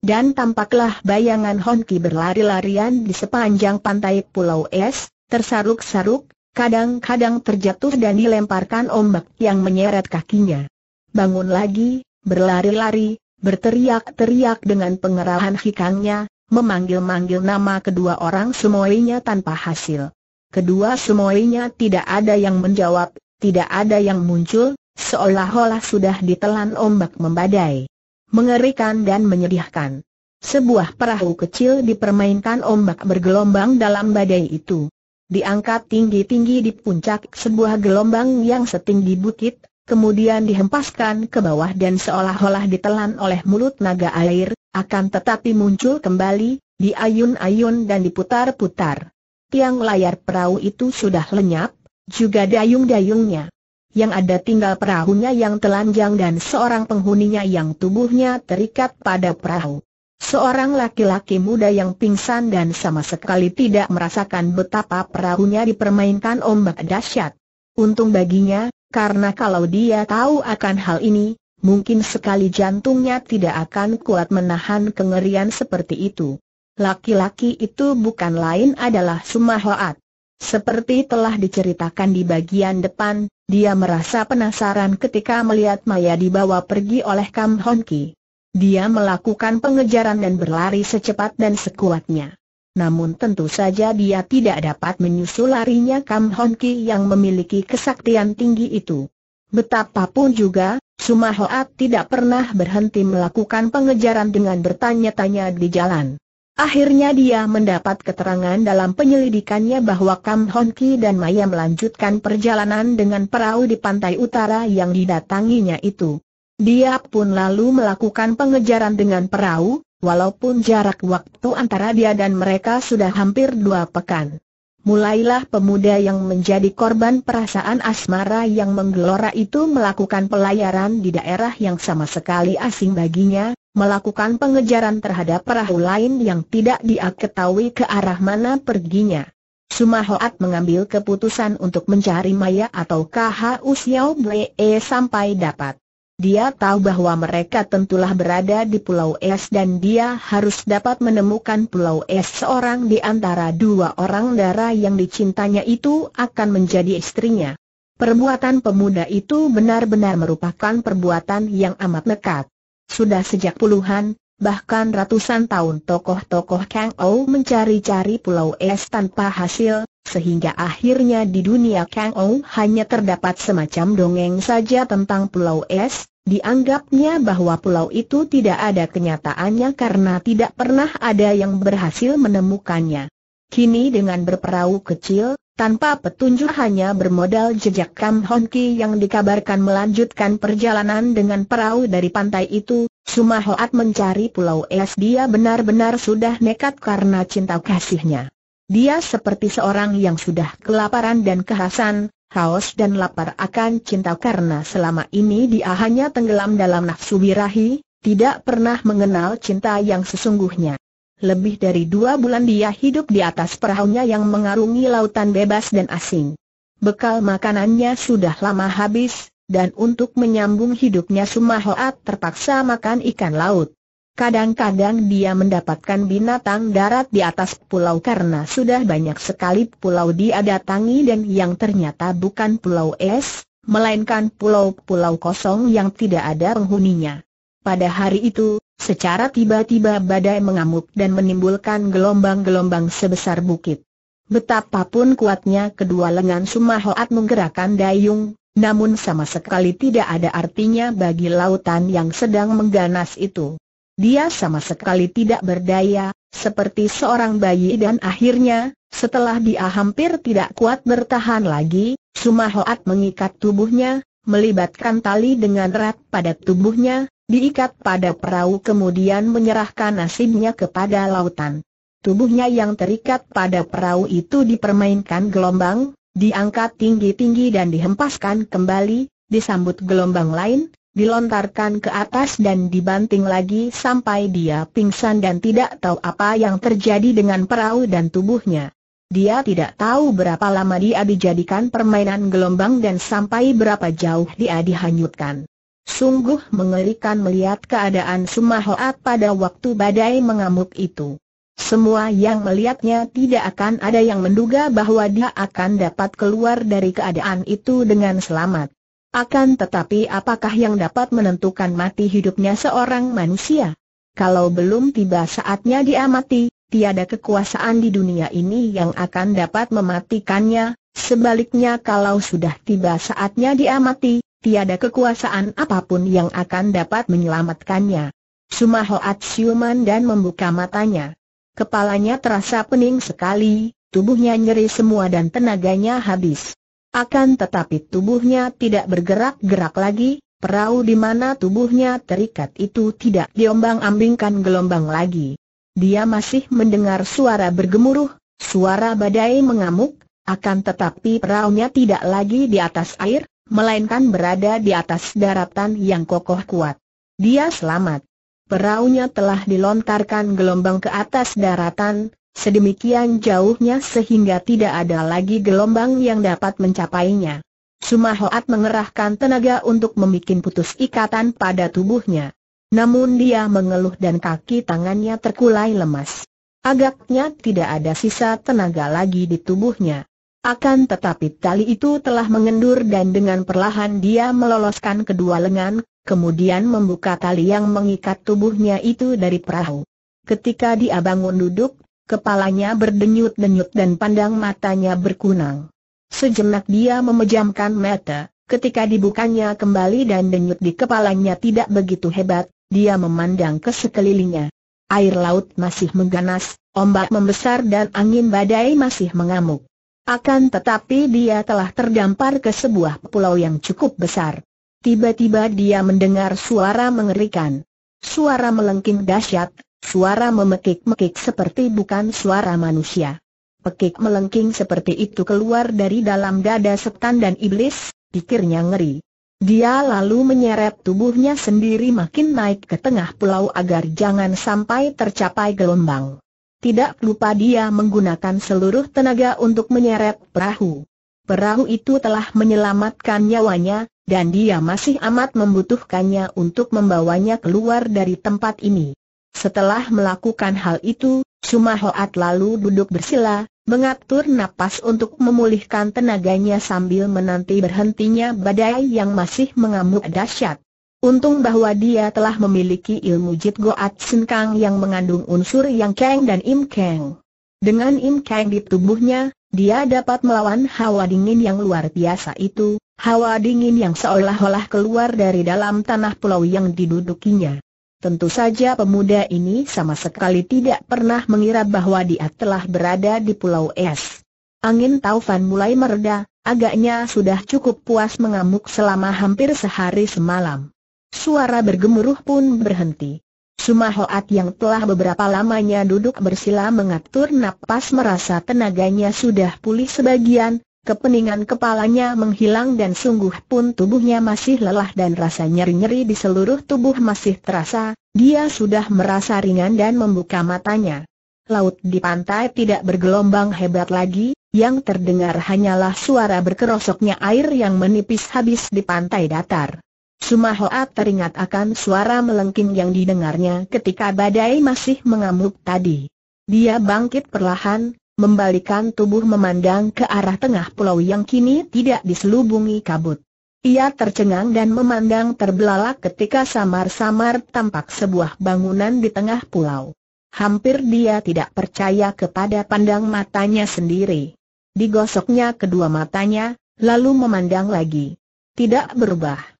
[SPEAKER 1] Dan tampaklah bayangan Honki berlari-larian di sepanjang pantai Pulau Es, tersaruk-saruk, kadang-kadang terjatuh dan dilemparkan ombak yang menyeret kakinya. Bangun lagi, berlari-lari, berteriak-teriak dengan pengerahan hikangnya, memanggil-manggil nama kedua orang semuanya tanpa hasil. Kedua semuanya tidak ada yang menjawab, tidak ada yang muncul, seolah-olah sudah ditelan ombak membadai mengerikan dan menyedihkan. Sebuah perahu kecil dipermainkan ombak bergelombang dalam badai itu. Diangkat tinggi-tinggi di puncak sebuah gelombang yang setinggi bukit, kemudian dihempaskan ke bawah dan seolah-olah ditelan oleh mulut naga air, akan tetapi muncul kembali, diayun-ayun dan diputar-putar. Tiang layar perahu itu sudah lenyap, juga dayung-dayungnya yang ada tinggal perahunya yang telanjang dan seorang penghuninya yang tubuhnya terikat pada perahu. Seorang laki-laki muda yang pingsan dan sama sekali tidak merasakan betapa perahunya dipermainkan ombak dahsyat. Untung baginya, karena kalau dia tahu akan hal ini, mungkin sekali jantungnya tidak akan kuat menahan kengerian seperti itu. Laki-laki itu bukan lain adalah Sumahoat. Seperti telah diceritakan di bagian depan, dia merasa penasaran ketika melihat Maya dibawa pergi oleh Kam Hon Ki. Dia melakukan pengejaran dan berlari secepat dan sekuatnya. Namun tentu saja dia tidak dapat menyusul larinya Kam Hon Ki yang memiliki kesaktian tinggi itu. Betapapun juga, Sumahoat tidak pernah berhenti melakukan pengejaran dengan bertanya-tanya di jalan. Akhirnya dia mendapat keterangan dalam penyelidikannya bahwa Kam Hon Ki dan Maya melanjutkan perjalanan dengan perahu di pantai utara yang didatanginya itu. Dia pun lalu melakukan pengejaran dengan perahu, walaupun jarak waktu antara dia dan mereka sudah hampir dua pekan. Mulailah pemuda yang menjadi korban perasaan asmara yang menggelora itu melakukan pelayaran di daerah yang sama sekali asing baginya, melakukan pengejaran terhadap perahu lain yang tidak diketahui ke arah mana perginya. Sumahoat mengambil keputusan untuk mencari Maya atau KHU Xiao Blee e sampai dapat. Dia tahu bahwa mereka tentulah berada di Pulau Es dan dia harus dapat menemukan Pulau Es seorang di antara dua orang darah yang dicintanya itu akan menjadi istrinya. Perbuatan pemuda itu benar-benar merupakan perbuatan yang amat nekat. Sudah sejak puluhan, bahkan ratusan tahun tokoh-tokoh Kang Ou mencari-cari Pulau Es tanpa hasil, sehingga akhirnya di dunia Kang Ou hanya terdapat semacam dongeng saja tentang Pulau Es, dianggapnya bahwa pulau itu tidak ada kenyataannya karena tidak pernah ada yang berhasil menemukannya. Kini dengan berperahu kecil, tanpa petunjuk hanya bermodal jejak Kam Hon Ki yang dikabarkan melanjutkan perjalanan dengan perahu dari pantai itu, Suma Hoat mencari pulau Es dia benar-benar sudah nekat karena cinta kasihnya. Dia seperti seorang yang sudah kelaparan dan kehasan, haus dan lapar akan cinta karena selama ini dia hanya tenggelam dalam nafsu birahi, tidak pernah mengenal cinta yang sesungguhnya. Lebih dari dua bulan dia hidup di atas perahunya yang mengarungi lautan bebas dan asing. Bekal makanannya sudah lama habis, dan untuk menyambung hidupnya Sumahoat terpaksa makan ikan laut. Kadang-kadang dia mendapatkan binatang darat di atas pulau karena sudah banyak sekali pulau dia datangi dan yang ternyata bukan pulau es, melainkan pulau-pulau kosong yang tidak ada penghuninya. Pada hari itu, Secara tiba-tiba badai mengamuk dan menimbulkan gelombang-gelombang sebesar bukit. Betapapun kuatnya kedua lengan Sumahoat menggerakkan dayung, namun sama sekali tidak ada artinya bagi lautan yang sedang mengganas itu. Dia sama sekali tidak berdaya, seperti seorang bayi dan akhirnya, setelah dia hampir tidak kuat bertahan lagi, Sumahoat mengikat tubuhnya, melibatkan tali dengan erat pada tubuhnya, diikat pada perahu kemudian menyerahkan nasibnya kepada lautan. Tubuhnya yang terikat pada perahu itu dipermainkan gelombang, diangkat tinggi-tinggi dan dihempaskan kembali, disambut gelombang lain, dilontarkan ke atas dan dibanting lagi sampai dia pingsan dan tidak tahu apa yang terjadi dengan perahu dan tubuhnya. Dia tidak tahu berapa lama dia dijadikan permainan gelombang dan sampai berapa jauh dia dihanyutkan. Sungguh mengerikan melihat keadaan Sumahoat pada waktu badai mengamuk itu. Semua yang melihatnya tidak akan ada yang menduga bahwa dia akan dapat keluar dari keadaan itu dengan selamat. Akan tetapi apakah yang dapat menentukan mati hidupnya seorang manusia? Kalau belum tiba saatnya dia mati, tiada kekuasaan di dunia ini yang akan dapat mematikannya, sebaliknya kalau sudah tiba saatnya dia mati, tiada kekuasaan apapun yang akan dapat menyelamatkannya. Sumaho siuman dan membuka matanya. Kepalanya terasa pening sekali, tubuhnya nyeri semua dan tenaganya habis. Akan tetapi tubuhnya tidak bergerak-gerak lagi, perahu di mana tubuhnya terikat itu tidak diombang-ambingkan gelombang lagi. Dia masih mendengar suara bergemuruh, suara badai mengamuk, akan tetapi perahunya tidak lagi di atas air, melainkan berada di atas daratan yang kokoh kuat. Dia selamat. Perahunya telah dilontarkan gelombang ke atas daratan, sedemikian jauhnya sehingga tidak ada lagi gelombang yang dapat mencapainya. Sumahoat mengerahkan tenaga untuk membuat putus ikatan pada tubuhnya. Namun dia mengeluh dan kaki tangannya terkulai lemas. Agaknya tidak ada sisa tenaga lagi di tubuhnya. Akan tetapi tali itu telah mengendur dan dengan perlahan dia meloloskan kedua lengan, kemudian membuka tali yang mengikat tubuhnya itu dari perahu. Ketika dia bangun duduk, kepalanya berdenyut-denyut dan pandang matanya berkunang. Sejenak dia memejamkan mata, ketika dibukanya kembali dan denyut di kepalanya tidak begitu hebat, dia memandang ke sekelilingnya. Air laut masih mengganas, ombak membesar dan angin badai masih mengamuk. Akan tetapi dia telah terdampar ke sebuah pulau yang cukup besar. Tiba-tiba dia mendengar suara mengerikan. Suara melengking dahsyat, suara memekik-mekik seperti bukan suara manusia. Pekik melengking seperti itu keluar dari dalam dada setan dan iblis, pikirnya ngeri. Dia lalu menyeret tubuhnya sendiri makin naik ke tengah pulau agar jangan sampai tercapai gelombang. Tidak lupa dia menggunakan seluruh tenaga untuk menyeret perahu. Perahu itu telah menyelamatkan nyawanya, dan dia masih amat membutuhkannya untuk membawanya keluar dari tempat ini. Setelah melakukan hal itu, Sumahoat lalu duduk bersila, mengatur napas untuk memulihkan tenaganya sambil menanti berhentinya badai yang masih mengamuk dahsyat. Untung bahwa dia telah memiliki ilmu Jit Goat Kang yang mengandung unsur Yang Kang dan Im Kang. Dengan Im Kang di tubuhnya, dia dapat melawan hawa dingin yang luar biasa itu, hawa dingin yang seolah-olah keluar dari dalam tanah pulau yang didudukinya. Tentu saja pemuda ini sama sekali tidak pernah mengira bahwa dia telah berada di pulau es. Angin taufan mulai mereda, agaknya sudah cukup puas mengamuk selama hampir sehari semalam. Suara bergemuruh pun berhenti. Sumahoat yang telah beberapa lamanya duduk bersila mengatur napas merasa tenaganya sudah pulih sebagian, kepeningan kepalanya menghilang dan sungguh pun tubuhnya masih lelah dan rasa nyeri-nyeri di seluruh tubuh masih terasa, dia sudah merasa ringan dan membuka matanya. Laut di pantai tidak bergelombang hebat lagi, yang terdengar hanyalah suara berkerosoknya air yang menipis habis di pantai datar. Sumahoa teringat akan suara melengking yang didengarnya ketika badai masih mengamuk tadi. Dia bangkit perlahan, membalikan tubuh memandang ke arah tengah pulau yang kini tidak diselubungi kabut. Ia tercengang dan memandang terbelalak ketika samar-samar tampak sebuah bangunan di tengah pulau. Hampir dia tidak percaya kepada pandang matanya sendiri. Digosoknya kedua matanya, lalu memandang lagi. Tidak berubah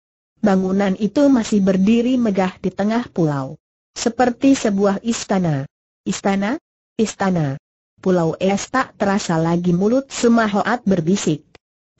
[SPEAKER 1] bangunan itu masih berdiri megah di tengah pulau. Seperti sebuah istana. Istana? Istana. Pulau Es tak terasa lagi mulut Sumahoat berbisik.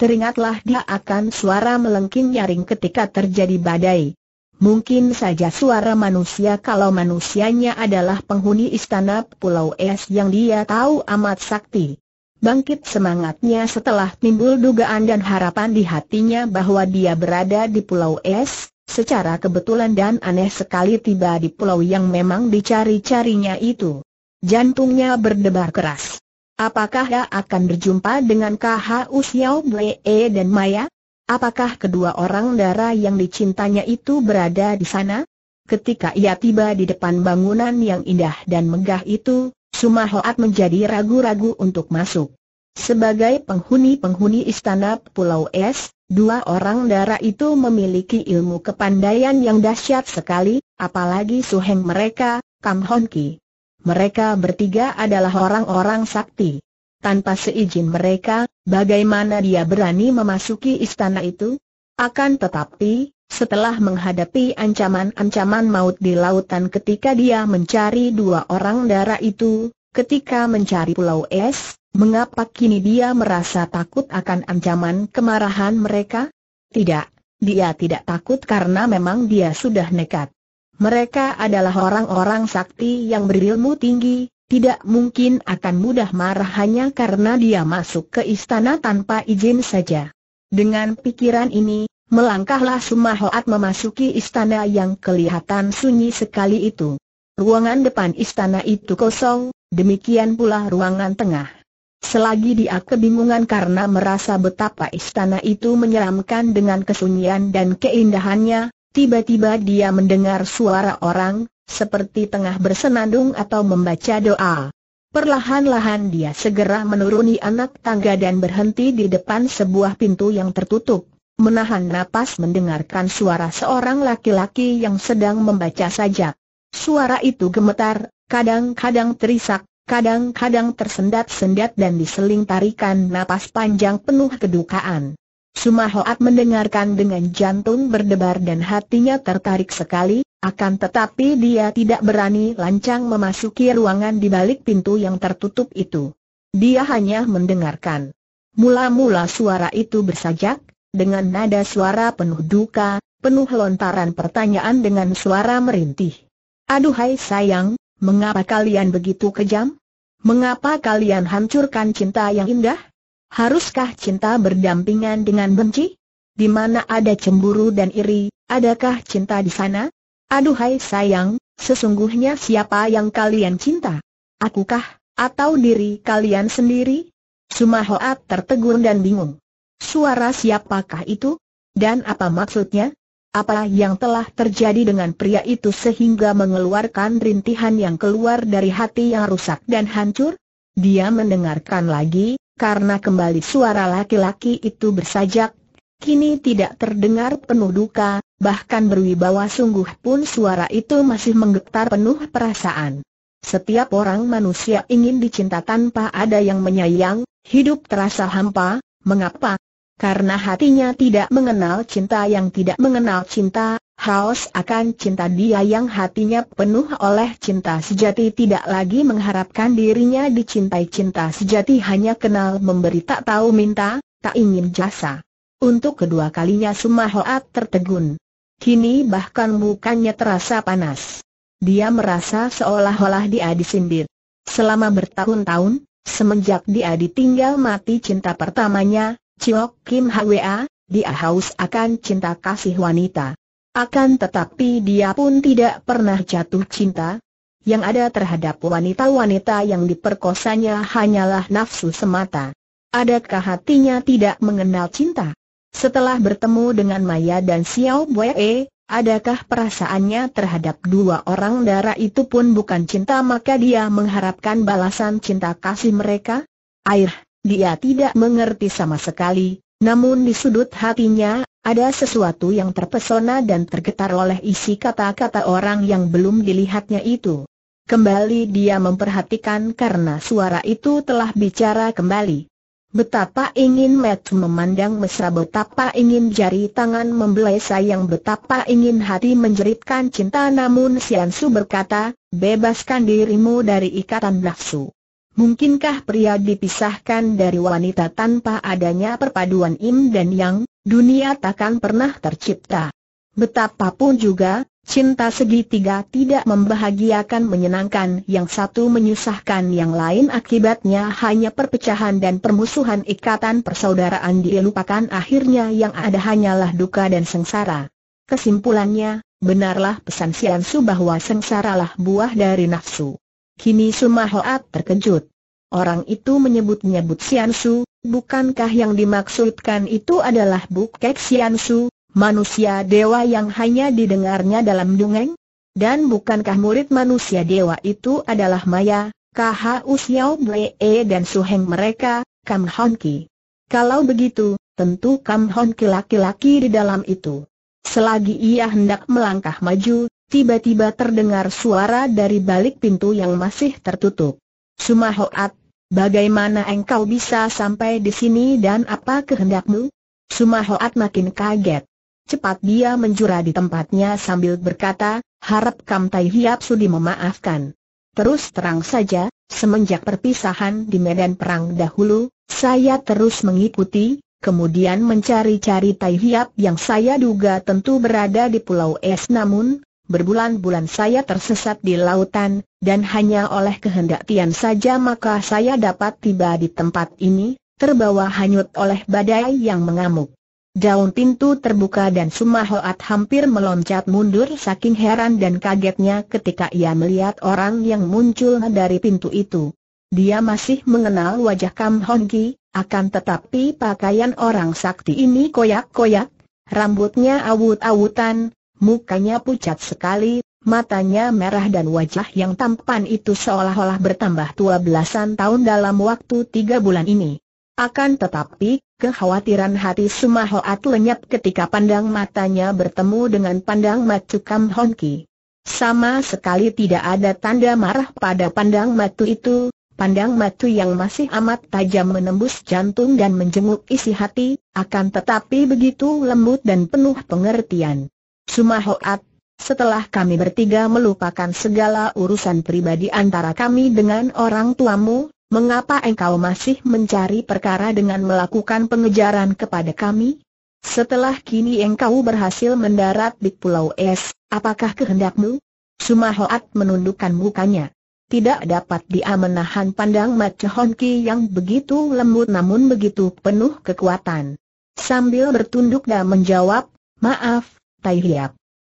[SPEAKER 1] Teringatlah dia akan suara melengking nyaring ketika terjadi badai. Mungkin saja suara manusia kalau manusianya adalah penghuni istana Pulau Es yang dia tahu amat sakti. Bangkit semangatnya setelah timbul dugaan dan harapan di hatinya bahwa dia berada di Pulau Es, secara kebetulan dan aneh sekali tiba di pulau yang memang dicari-carinya itu. Jantungnya berdebar keras. Apakah dia akan berjumpa dengan KH Usiao Blee e dan Maya? Apakah kedua orang darah yang dicintanya itu berada di sana? Ketika ia tiba di depan bangunan yang indah dan megah itu, Sumahoat menjadi ragu-ragu untuk masuk. Sebagai penghuni-penghuni istana Pulau Es, dua orang darah itu memiliki ilmu kepandaian yang dahsyat sekali, apalagi suheng mereka, Kam Hon Ki. Mereka bertiga adalah orang-orang sakti. Tanpa seizin mereka, bagaimana dia berani memasuki istana itu? Akan tetapi, setelah menghadapi ancaman-ancaman maut di lautan ketika dia mencari dua orang darah itu, ketika mencari pulau es, mengapa kini dia merasa takut akan ancaman kemarahan mereka? Tidak, dia tidak takut karena memang dia sudah nekat. Mereka adalah orang-orang sakti yang berilmu tinggi, tidak mungkin akan mudah marah hanya karena dia masuk ke istana tanpa izin saja. Dengan pikiran ini, Melangkahlah Sumahoat memasuki istana yang kelihatan sunyi sekali itu. Ruangan depan istana itu kosong, demikian pula ruangan tengah. Selagi dia kebingungan karena merasa betapa istana itu menyeramkan dengan kesunyian dan keindahannya, tiba-tiba dia mendengar suara orang, seperti tengah bersenandung atau membaca doa. Perlahan-lahan dia segera menuruni anak tangga dan berhenti di depan sebuah pintu yang tertutup menahan napas mendengarkan suara seorang laki-laki yang sedang membaca sajak. Suara itu gemetar, kadang-kadang terisak, kadang-kadang tersendat-sendat dan diseling tarikan napas panjang penuh kedukaan. Sumahoat mendengarkan dengan jantung berdebar dan hatinya tertarik sekali, akan tetapi dia tidak berani lancang memasuki ruangan di balik pintu yang tertutup itu. Dia hanya mendengarkan. Mula-mula suara itu bersajak, dengan nada suara penuh duka, penuh lontaran pertanyaan dengan suara merintih. Aduhai sayang, mengapa kalian begitu kejam? Mengapa kalian hancurkan cinta yang indah? Haruskah cinta berdampingan dengan benci? Di mana ada cemburu dan iri, adakah cinta di sana? Aduhai sayang, sesungguhnya siapa yang kalian cinta? Akukah, atau diri kalian sendiri? Sumahoat tertegun dan bingung. Suara siapakah itu? Dan apa maksudnya? Apa yang telah terjadi dengan pria itu sehingga mengeluarkan rintihan yang keluar dari hati yang rusak dan hancur? Dia mendengarkan lagi, karena kembali suara laki-laki itu bersajak. Kini tidak terdengar penuh duka, bahkan berwibawa sungguh pun suara itu masih menggetar penuh perasaan. Setiap orang manusia ingin dicinta tanpa ada yang menyayang, hidup terasa hampa, Mengapa? Karena hatinya tidak mengenal cinta yang tidak mengenal cinta, haus akan cinta dia yang hatinya penuh oleh cinta sejati tidak lagi mengharapkan dirinya dicintai cinta sejati hanya kenal memberi tak tahu minta, tak ingin jasa. Untuk kedua kalinya Sumahoat tertegun. Kini bahkan mukanya terasa panas. Dia merasa seolah-olah dia disindir. Selama bertahun-tahun, Semenjak dia ditinggal mati cinta pertamanya, Chiok Kim Hwa, dia haus akan cinta kasih wanita. Akan tetapi dia pun tidak pernah jatuh cinta. Yang ada terhadap wanita-wanita yang diperkosanya hanyalah nafsu semata. Adakah hatinya tidak mengenal cinta? Setelah bertemu dengan Maya dan Xiao Wei, Adakah perasaannya terhadap dua orang darah itu pun bukan cinta maka dia mengharapkan balasan cinta kasih mereka? Air, dia tidak mengerti sama sekali, namun di sudut hatinya, ada sesuatu yang terpesona dan tergetar oleh isi kata-kata orang yang belum dilihatnya itu. Kembali dia memperhatikan karena suara itu telah bicara kembali. Betapa ingin Matt memandang mesra betapa ingin jari tangan membelai sayang betapa ingin hati menjeritkan cinta namun Sian Su berkata, bebaskan dirimu dari ikatan nafsu. Mungkinkah pria dipisahkan dari wanita tanpa adanya perpaduan im dan yang, dunia takkan pernah tercipta. Betapapun juga, Cinta segitiga tidak membahagiakan menyenangkan yang satu menyusahkan yang lain akibatnya hanya perpecahan dan permusuhan ikatan persaudaraan dilupakan akhirnya yang ada hanyalah duka dan sengsara. Kesimpulannya, benarlah pesan Siansu bahwa sengsaralah buah dari nafsu. Kini Sumahoat terkejut. Orang itu menyebut-nyebut Siansu, bukankah yang dimaksudkan itu adalah Bukek Siansu, Manusia dewa yang hanya didengarnya dalam dongeng? Dan bukankah murid manusia dewa itu adalah Maya, Kha Xiao Blee dan Suheng mereka, Kam Hon Kalau begitu, tentu Kam Hon laki-laki di dalam itu. Selagi ia hendak melangkah maju, tiba-tiba terdengar suara dari balik pintu yang masih tertutup. Sumahoat, bagaimana engkau bisa sampai di sini dan apa kehendakmu? Sumahoat makin kaget. Cepat dia menjura di tempatnya sambil berkata, harap Kam Tai Hiap Sudi memaafkan. Terus terang saja, semenjak perpisahan di medan perang dahulu, saya terus mengikuti, kemudian mencari-cari Tai Hiap yang saya duga tentu berada di Pulau Es namun, berbulan-bulan saya tersesat di lautan, dan hanya oleh kehendak Tian saja maka saya dapat tiba di tempat ini, terbawa hanyut oleh badai yang mengamuk. Daun pintu terbuka dan Sumahoat hampir meloncat mundur saking heran dan kagetnya ketika ia melihat orang yang muncul dari pintu itu. Dia masih mengenal wajah Kam Hongki, akan tetapi pakaian orang sakti ini koyak-koyak, rambutnya awut-awutan, mukanya pucat sekali, matanya merah dan wajah yang tampan itu seolah-olah bertambah tua belasan tahun dalam waktu tiga bulan ini. Akan tetapi, kekhawatiran hati Sumahoat lenyap ketika pandang matanya bertemu dengan pandang matu Kam Honki. Sama sekali tidak ada tanda marah pada pandang matu itu, pandang matu yang masih amat tajam menembus jantung dan menjenguk isi hati, akan tetapi begitu lembut dan penuh pengertian. Sumahoat, setelah kami bertiga melupakan segala urusan pribadi antara kami dengan orang tuamu, Mengapa engkau masih mencari perkara dengan melakukan pengejaran kepada kami? Setelah kini engkau berhasil mendarat di Pulau Es, apakah kehendakmu? Sumahoat menundukkan mukanya. Tidak dapat dia menahan pandang Mace Honki yang begitu lembut namun begitu penuh kekuatan. Sambil bertunduk dan menjawab, maaf, Tai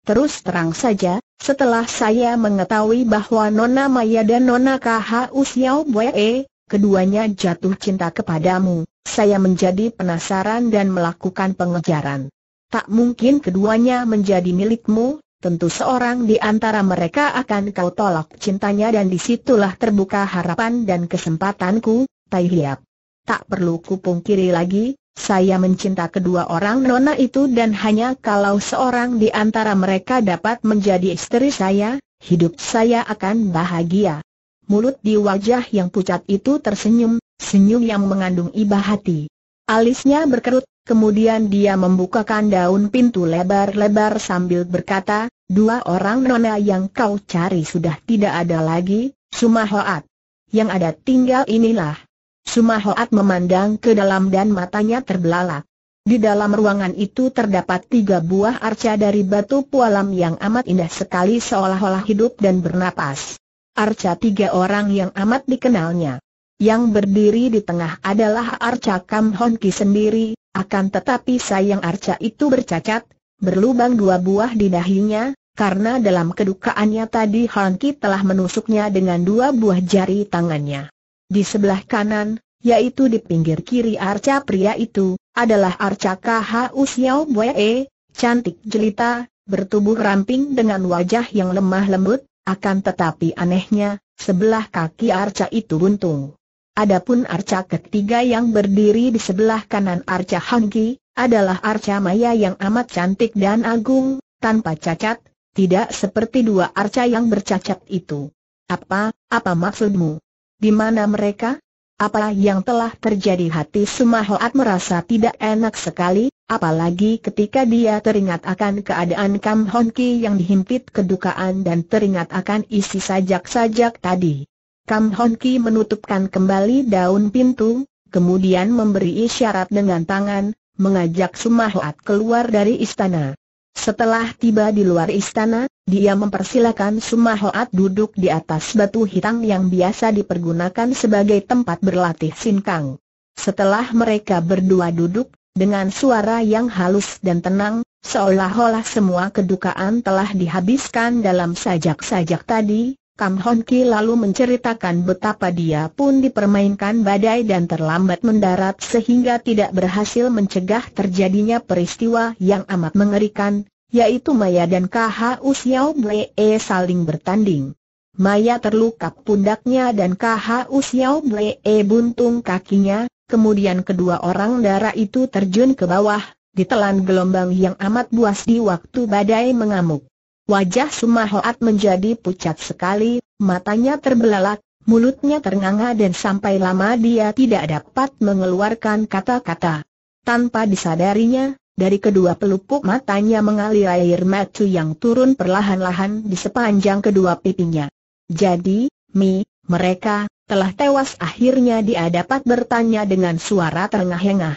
[SPEAKER 1] Terus terang saja, setelah saya mengetahui bahwa Nona Maya dan Nona KHU Xiao Boye, keduanya jatuh cinta kepadamu, saya menjadi penasaran dan melakukan pengejaran. Tak mungkin keduanya menjadi milikmu, tentu seorang di antara mereka akan kau tolak cintanya dan disitulah terbuka harapan dan kesempatanku, Tai Hiap. Tak perlu kupungkiri lagi, saya mencinta kedua orang nona itu dan hanya kalau seorang di antara mereka dapat menjadi istri saya, hidup saya akan bahagia. Mulut di wajah yang pucat itu tersenyum, senyum yang mengandung iba hati. Alisnya berkerut, kemudian dia membukakan daun pintu lebar-lebar sambil berkata, dua orang nona yang kau cari sudah tidak ada lagi, Sumahoat. Yang ada tinggal inilah. Sumahoat memandang ke dalam dan matanya terbelalak. Di dalam ruangan itu terdapat tiga buah arca dari batu pualam yang amat indah sekali seolah-olah hidup dan bernapas. Arca tiga orang yang amat dikenalnya. Yang berdiri di tengah adalah arca Kam Hon Ki sendiri, akan tetapi sayang arca itu bercacat, berlubang dua buah di dahinya, karena dalam kedukaannya tadi Hon Ki telah menusuknya dengan dua buah jari tangannya. Di sebelah kanan, yaitu di pinggir kiri arca pria itu, adalah arca KHU Xiao Bue, e. cantik jelita, bertubuh ramping dengan wajah yang lemah lembut, akan tetapi anehnya, sebelah kaki arca itu buntung. Adapun arca ketiga yang berdiri di sebelah kanan arca Hangki, adalah arca maya yang amat cantik dan agung, tanpa cacat, tidak seperti dua arca yang bercacat itu. Apa, apa maksudmu? Di mana mereka? Apa yang telah terjadi hati Sumahoat merasa tidak enak sekali, apalagi ketika dia teringat akan keadaan Kam Hon Ki yang dihimpit kedukaan dan teringat akan isi sajak-sajak tadi. Kam Hon Ki menutupkan kembali daun pintu, kemudian memberi isyarat dengan tangan, mengajak Sumahoat keluar dari istana. Setelah tiba di luar istana, dia mempersilahkan Sumahoat duduk di atas batu hitam yang biasa dipergunakan sebagai tempat berlatih sinkang. Setelah mereka berdua duduk, dengan suara yang halus dan tenang, seolah-olah semua kedukaan telah dihabiskan dalam sajak-sajak tadi, Kam Hon Ki lalu menceritakan betapa dia pun dipermainkan badai dan terlambat mendarat sehingga tidak berhasil mencegah terjadinya peristiwa yang amat mengerikan, yaitu Maya dan K.H. Usiao Blee saling bertanding. Maya terluka pundaknya dan K.H. Usiao Blee buntung kakinya, kemudian kedua orang darah itu terjun ke bawah, ditelan gelombang yang amat buas di waktu badai mengamuk. Wajah Sumahoat menjadi pucat sekali, matanya terbelalak, mulutnya ternganga dan sampai lama dia tidak dapat mengeluarkan kata-kata. Tanpa disadarinya, dari kedua pelupuk matanya mengalir air mata yang turun perlahan-lahan di sepanjang kedua pipinya. Jadi, Mi, mereka, telah tewas akhirnya dia dapat bertanya dengan suara terengah-engah.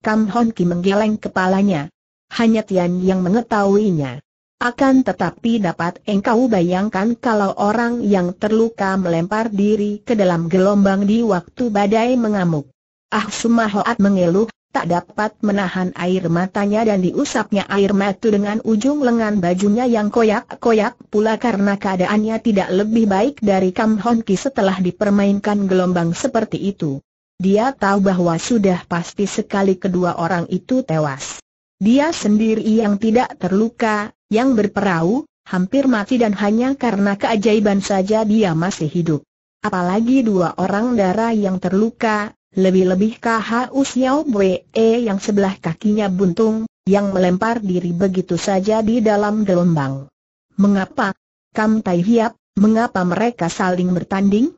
[SPEAKER 1] Kam Hon Ki menggeleng kepalanya. Hanya Tian yang mengetahuinya. Akan tetapi dapat engkau bayangkan kalau orang yang terluka melempar diri ke dalam gelombang di waktu badai mengamuk. Ah Sumahoat mengeluh, tak dapat menahan air matanya dan diusapnya air mata dengan ujung lengan bajunya yang koyak-koyak pula karena keadaannya tidak lebih baik dari Kam Hon setelah dipermainkan gelombang seperti itu. Dia tahu bahwa sudah pasti sekali kedua orang itu tewas. Dia sendiri yang tidak terluka, yang berperahu, hampir mati dan hanya karena keajaiban saja dia masih hidup. Apalagi dua orang darah yang terluka, lebih-lebih KHU Xiao Bwe yang sebelah kakinya buntung, yang melempar diri begitu saja di dalam gelombang. Mengapa? Kam Tai Hiap, mengapa mereka saling bertanding?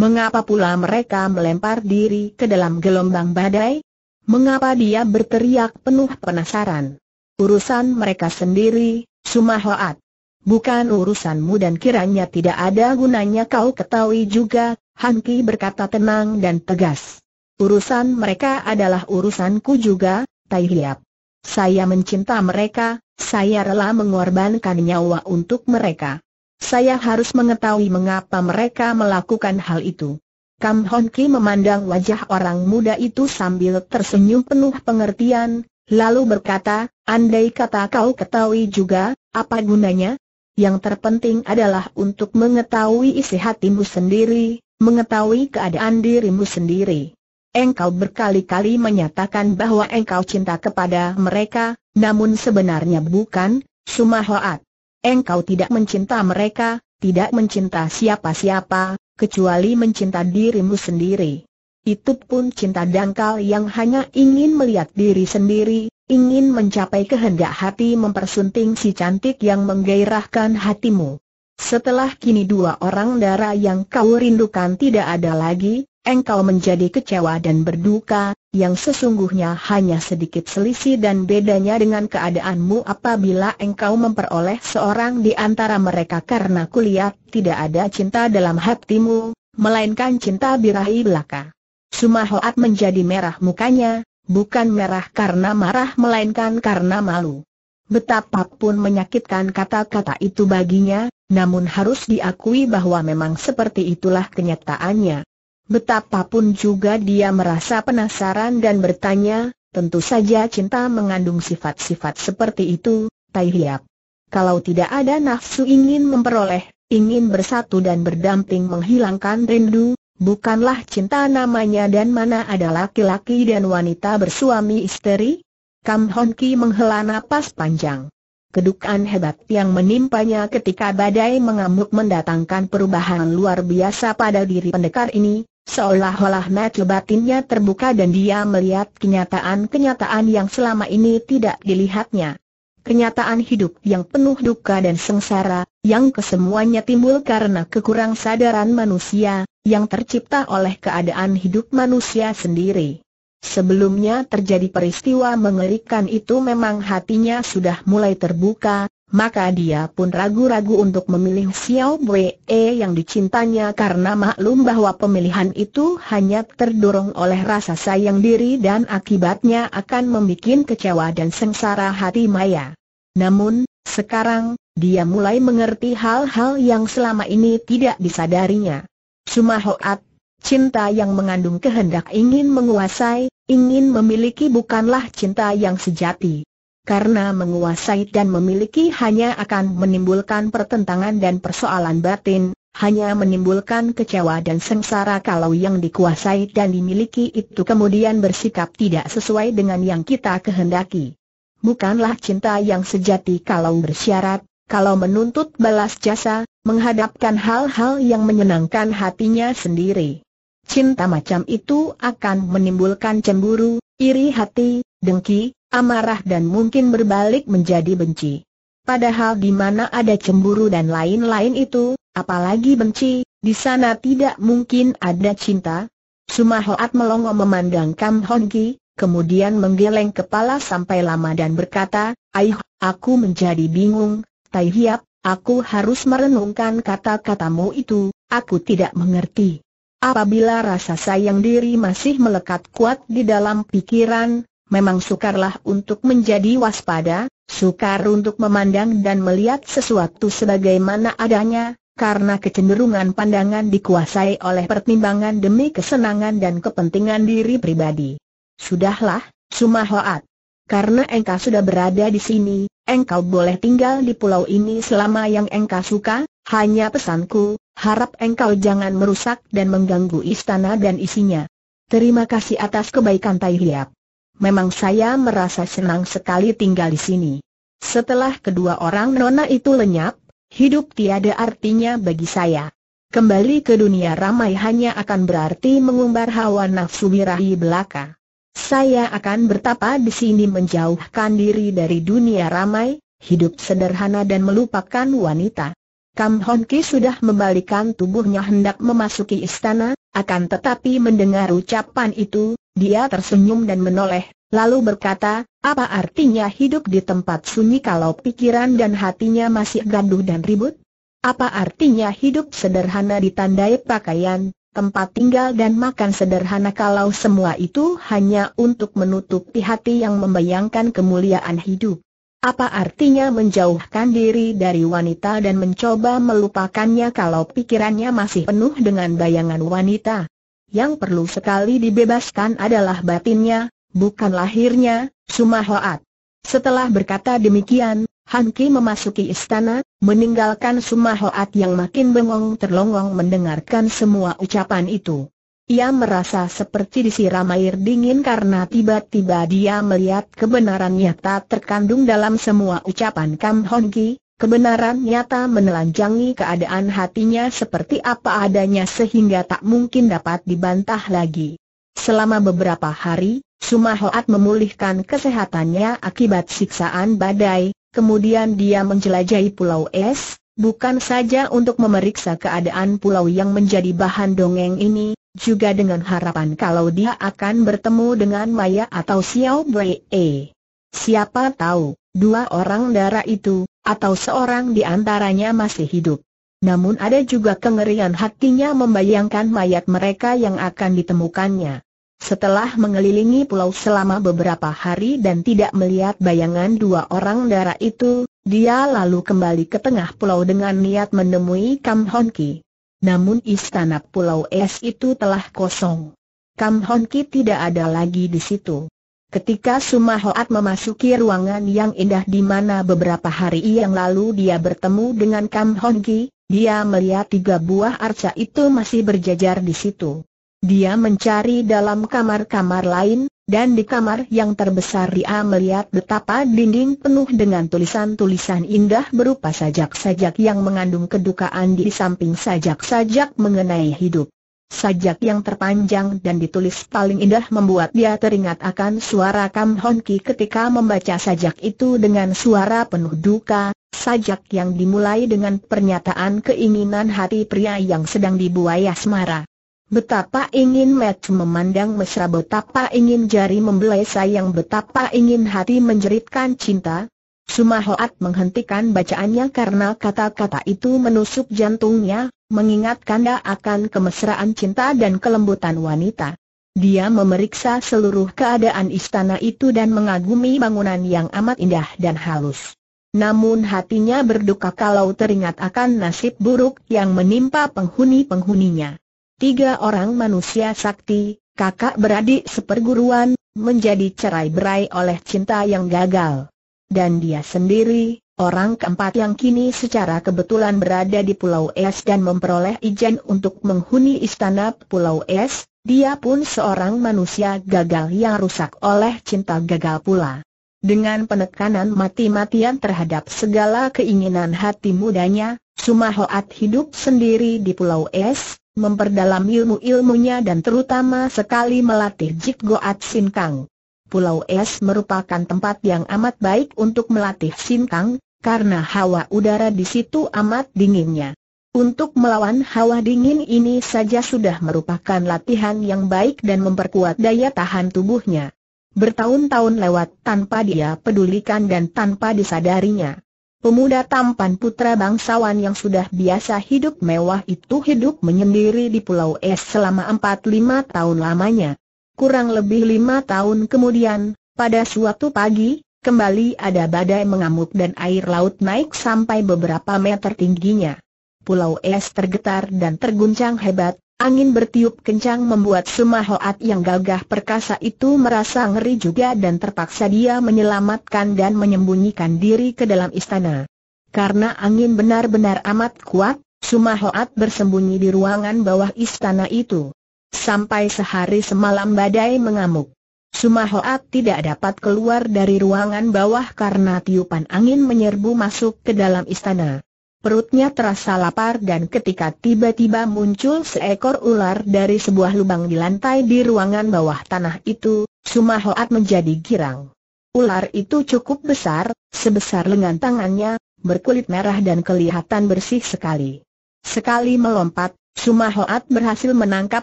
[SPEAKER 1] Mengapa pula mereka melempar diri ke dalam gelombang badai? Mengapa dia berteriak penuh penasaran? Urusan mereka sendiri, Sumahoat. Bukan urusanmu dan kiranya tidak ada gunanya kau ketahui juga, Ki berkata tenang dan tegas. Urusan mereka adalah urusanku juga, Tai Hiap. Saya mencinta mereka, saya rela mengorbankan nyawa untuk mereka. Saya harus mengetahui mengapa mereka melakukan hal itu. Kam Hon Ki memandang wajah orang muda itu sambil tersenyum penuh pengertian, Lalu berkata, andai kata kau ketahui juga, apa gunanya? Yang terpenting adalah untuk mengetahui isi hatimu sendiri, mengetahui keadaan dirimu sendiri. Engkau berkali-kali menyatakan bahwa engkau cinta kepada mereka, namun sebenarnya bukan, Sumahoat. Engkau tidak mencinta mereka, tidak mencinta siapa-siapa, kecuali mencinta dirimu sendiri itu pun cinta dangkal yang hanya ingin melihat diri sendiri, ingin mencapai kehendak hati mempersunting si cantik yang menggairahkan hatimu. Setelah kini dua orang darah yang kau rindukan tidak ada lagi, engkau menjadi kecewa dan berduka, yang sesungguhnya hanya sedikit selisih dan bedanya dengan keadaanmu apabila engkau memperoleh seorang di antara mereka karena kulihat tidak ada cinta dalam hatimu, melainkan cinta birahi belaka. Sumahoat menjadi merah mukanya, bukan merah karena marah melainkan karena malu. Betapapun menyakitkan kata-kata itu baginya, namun harus diakui bahwa memang seperti itulah kenyataannya. Betapapun juga dia merasa penasaran dan bertanya, tentu saja cinta mengandung sifat-sifat seperti itu, Tai Hiap. Kalau tidak ada nafsu ingin memperoleh, ingin bersatu dan berdamping menghilangkan rindu, Bukanlah cinta namanya dan mana ada laki-laki dan wanita bersuami istri? Kam Hon Ki menghela napas panjang. Kedukaan hebat yang menimpanya ketika badai mengamuk mendatangkan perubahan luar biasa pada diri pendekar ini, seolah-olah mata batinnya terbuka dan dia melihat kenyataan-kenyataan yang selama ini tidak dilihatnya. Kenyataan hidup yang penuh duka dan sengsara, yang kesemuanya timbul karena kekurang sadaran manusia, yang tercipta oleh keadaan hidup manusia sendiri. Sebelumnya terjadi peristiwa mengerikan itu memang hatinya sudah mulai terbuka, maka dia pun ragu-ragu untuk memilih Xiao Wei eh, yang dicintanya karena maklum bahwa pemilihan itu hanya terdorong oleh rasa sayang diri dan akibatnya akan membuat kecewa dan sengsara hati Maya. Namun, sekarang, dia mulai mengerti hal-hal yang selama ini tidak disadarinya. Cuma Hoat, cinta yang mengandung kehendak ingin menguasai, ingin memiliki bukanlah cinta yang sejati. Karena menguasai dan memiliki hanya akan menimbulkan pertentangan dan persoalan batin, hanya menimbulkan kecewa dan sengsara kalau yang dikuasai dan dimiliki itu kemudian bersikap tidak sesuai dengan yang kita kehendaki. Bukanlah cinta yang sejati kalau bersyarat, kalau menuntut balas jasa, menghadapkan hal-hal yang menyenangkan hatinya sendiri. Cinta macam itu akan menimbulkan cemburu, iri hati, dengki, amarah dan mungkin berbalik menjadi benci. Padahal di mana ada cemburu dan lain-lain itu, apalagi benci, di sana tidak mungkin ada cinta. Sumahoat melongo memandang Kam Honki, kemudian menggeleng kepala sampai lama dan berkata, Aih, aku menjadi bingung, Tai Hiap, Aku harus merenungkan kata-katamu itu, aku tidak mengerti. Apabila rasa sayang diri masih melekat kuat di dalam pikiran, memang sukarlah untuk menjadi waspada, sukar untuk memandang dan melihat sesuatu sebagaimana adanya, karena kecenderungan pandangan dikuasai oleh pertimbangan demi kesenangan dan kepentingan diri pribadi. Sudahlah, Sumahoat. Karena engkau sudah berada di sini, engkau boleh tinggal di pulau ini selama yang engkau suka, hanya pesanku, harap engkau jangan merusak dan mengganggu istana dan isinya. Terima kasih atas kebaikan Tai Hiap. Memang saya merasa senang sekali tinggal di sini. Setelah kedua orang nona itu lenyap, hidup tiada artinya bagi saya. Kembali ke dunia ramai hanya akan berarti mengumbar hawa nafsu birahi belaka. Saya akan bertapa di sini menjauhkan diri dari dunia ramai, hidup sederhana dan melupakan wanita. Kam Hon Ki sudah membalikan tubuhnya hendak memasuki istana, akan tetapi mendengar ucapan itu, dia tersenyum dan menoleh, lalu berkata, apa artinya hidup di tempat sunyi kalau pikiran dan hatinya masih gaduh dan ribut? Apa artinya hidup sederhana ditandai pakaian, tempat tinggal dan makan sederhana kalau semua itu hanya untuk menutupi hati yang membayangkan kemuliaan hidup. Apa artinya menjauhkan diri dari wanita dan mencoba melupakannya kalau pikirannya masih penuh dengan bayangan wanita? Yang perlu sekali dibebaskan adalah batinnya, bukan lahirnya, Sumahoat. Setelah berkata demikian, Han Ki memasuki istana, meninggalkan Sumahoat yang makin bengong terlongong mendengarkan semua ucapan itu. Ia merasa seperti disiram air dingin karena tiba-tiba dia melihat kebenaran nyata terkandung dalam semua ucapan Kam Hon Ki, kebenaran nyata menelanjangi keadaan hatinya seperti apa adanya sehingga tak mungkin dapat dibantah lagi. Selama beberapa hari, Sumahoat memulihkan kesehatannya akibat siksaan badai, kemudian dia menjelajahi Pulau Es, bukan saja untuk memeriksa keadaan pulau yang menjadi bahan dongeng ini, juga dengan harapan kalau dia akan bertemu dengan Maya atau Xiao Wei. Siapa tahu, dua orang darah itu, atau seorang di antaranya masih hidup. Namun ada juga kengerian hatinya membayangkan mayat mereka yang akan ditemukannya. Setelah mengelilingi pulau selama beberapa hari dan tidak melihat bayangan dua orang darah itu, dia lalu kembali ke tengah pulau dengan niat menemui Kam Hon Ki. Namun istana pulau es itu telah kosong. Kam Hon Ki tidak ada lagi di situ. Ketika Suma Hoat memasuki ruangan yang indah di mana beberapa hari yang lalu dia bertemu dengan Kam Hon Ki, dia melihat tiga buah arca itu masih berjajar di situ. Dia mencari dalam kamar-kamar lain, dan di kamar yang terbesar dia melihat betapa dinding penuh dengan tulisan-tulisan indah berupa sajak-sajak yang mengandung kedukaan di samping sajak-sajak mengenai hidup. Sajak yang terpanjang dan ditulis paling indah membuat dia teringat akan suara Kam Hon ketika membaca sajak itu dengan suara penuh duka, sajak yang dimulai dengan pernyataan keinginan hati pria yang sedang dibuai asmara. Betapa ingin Matt memandang mesra, betapa ingin jari membelai sayang, betapa ingin hati menjeritkan cinta. Sumahoat menghentikan bacaannya karena kata-kata itu menusuk jantungnya, mengingatkan dia akan kemesraan cinta dan kelembutan wanita. Dia memeriksa seluruh keadaan istana itu dan mengagumi bangunan yang amat indah dan halus. Namun hatinya berduka kalau teringat akan nasib buruk yang menimpa penghuni-penghuninya tiga orang manusia sakti, kakak beradik seperguruan, menjadi cerai-berai oleh cinta yang gagal. Dan dia sendiri, orang keempat yang kini secara kebetulan berada di Pulau Es dan memperoleh izin untuk menghuni istana Pulau Es, dia pun seorang manusia gagal yang rusak oleh cinta gagal pula. Dengan penekanan mati-matian terhadap segala keinginan hati mudanya, Sumahoat hidup sendiri di Pulau Es, memperdalam ilmu-ilmunya dan terutama sekali melatih Jit Goat Sin Kang. Pulau Es merupakan tempat yang amat baik untuk melatih Sin Kang, karena hawa udara di situ amat dinginnya. Untuk melawan hawa dingin ini saja sudah merupakan latihan yang baik dan memperkuat daya tahan tubuhnya. Bertahun-tahun lewat tanpa dia pedulikan dan tanpa disadarinya. Pemuda tampan putra bangsawan yang sudah biasa hidup mewah itu hidup menyendiri di Pulau Es selama empat lima tahun lamanya. Kurang lebih lima tahun kemudian, pada suatu pagi, kembali ada badai mengamuk dan air laut naik sampai beberapa meter tingginya. Pulau Es tergetar dan terguncang hebat, Angin bertiup kencang membuat Sumahoat yang gagah perkasa itu merasa ngeri juga dan terpaksa dia menyelamatkan dan menyembunyikan diri ke dalam istana. Karena angin benar-benar amat kuat, Sumahoat bersembunyi di ruangan bawah istana itu. Sampai sehari semalam badai mengamuk. Sumahoat tidak dapat keluar dari ruangan bawah karena tiupan angin menyerbu masuk ke dalam istana perutnya terasa lapar dan ketika tiba-tiba muncul seekor ular dari sebuah lubang di lantai di ruangan bawah tanah itu, Sumahoat menjadi girang. Ular itu cukup besar, sebesar lengan tangannya, berkulit merah dan kelihatan bersih sekali. Sekali melompat, Sumahoat berhasil menangkap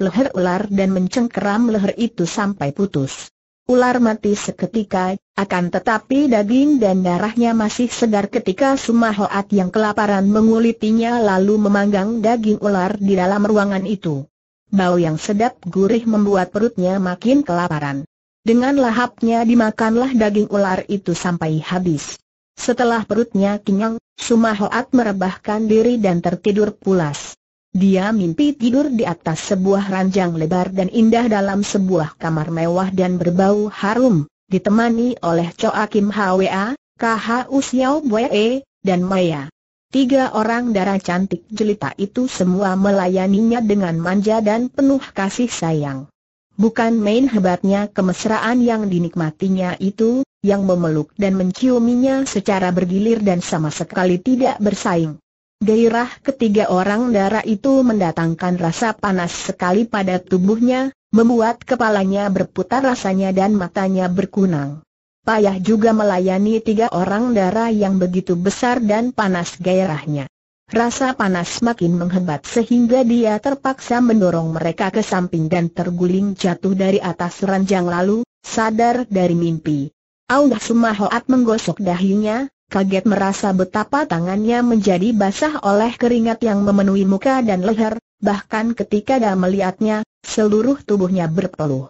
[SPEAKER 1] leher ular dan mencengkeram leher itu sampai putus. Ular mati seketika, akan tetapi daging dan darahnya masih segar ketika Sumahoat yang kelaparan mengulitinya lalu memanggang daging ular di dalam ruangan itu. Bau yang sedap gurih membuat perutnya makin kelaparan. Dengan lahapnya dimakanlah daging ular itu sampai habis. Setelah perutnya kenyang, Sumahoat merebahkan diri dan tertidur pulas. Dia mimpi tidur di atas sebuah ranjang lebar dan indah dalam sebuah kamar mewah dan berbau harum, ditemani oleh Choa Kim Hwa, KHU Xiao Bwe, dan Maya. Tiga orang darah cantik jelita itu semua melayaninya dengan manja dan penuh kasih sayang. Bukan main hebatnya kemesraan yang dinikmatinya itu, yang memeluk dan menciuminya secara bergilir dan sama sekali tidak bersaing. Gairah ketiga orang darah itu mendatangkan rasa panas sekali pada tubuhnya, membuat kepalanya berputar rasanya dan matanya berkunang. Payah juga melayani tiga orang darah yang begitu besar dan panas gairahnya. Rasa panas makin menghebat sehingga dia terpaksa mendorong mereka ke samping dan terguling jatuh dari atas ranjang lalu, sadar dari mimpi. Aung Sumahoat menggosok dahinya, kaget merasa betapa tangannya menjadi basah oleh keringat yang memenuhi muka dan leher, bahkan ketika dia melihatnya, seluruh tubuhnya berpeluh.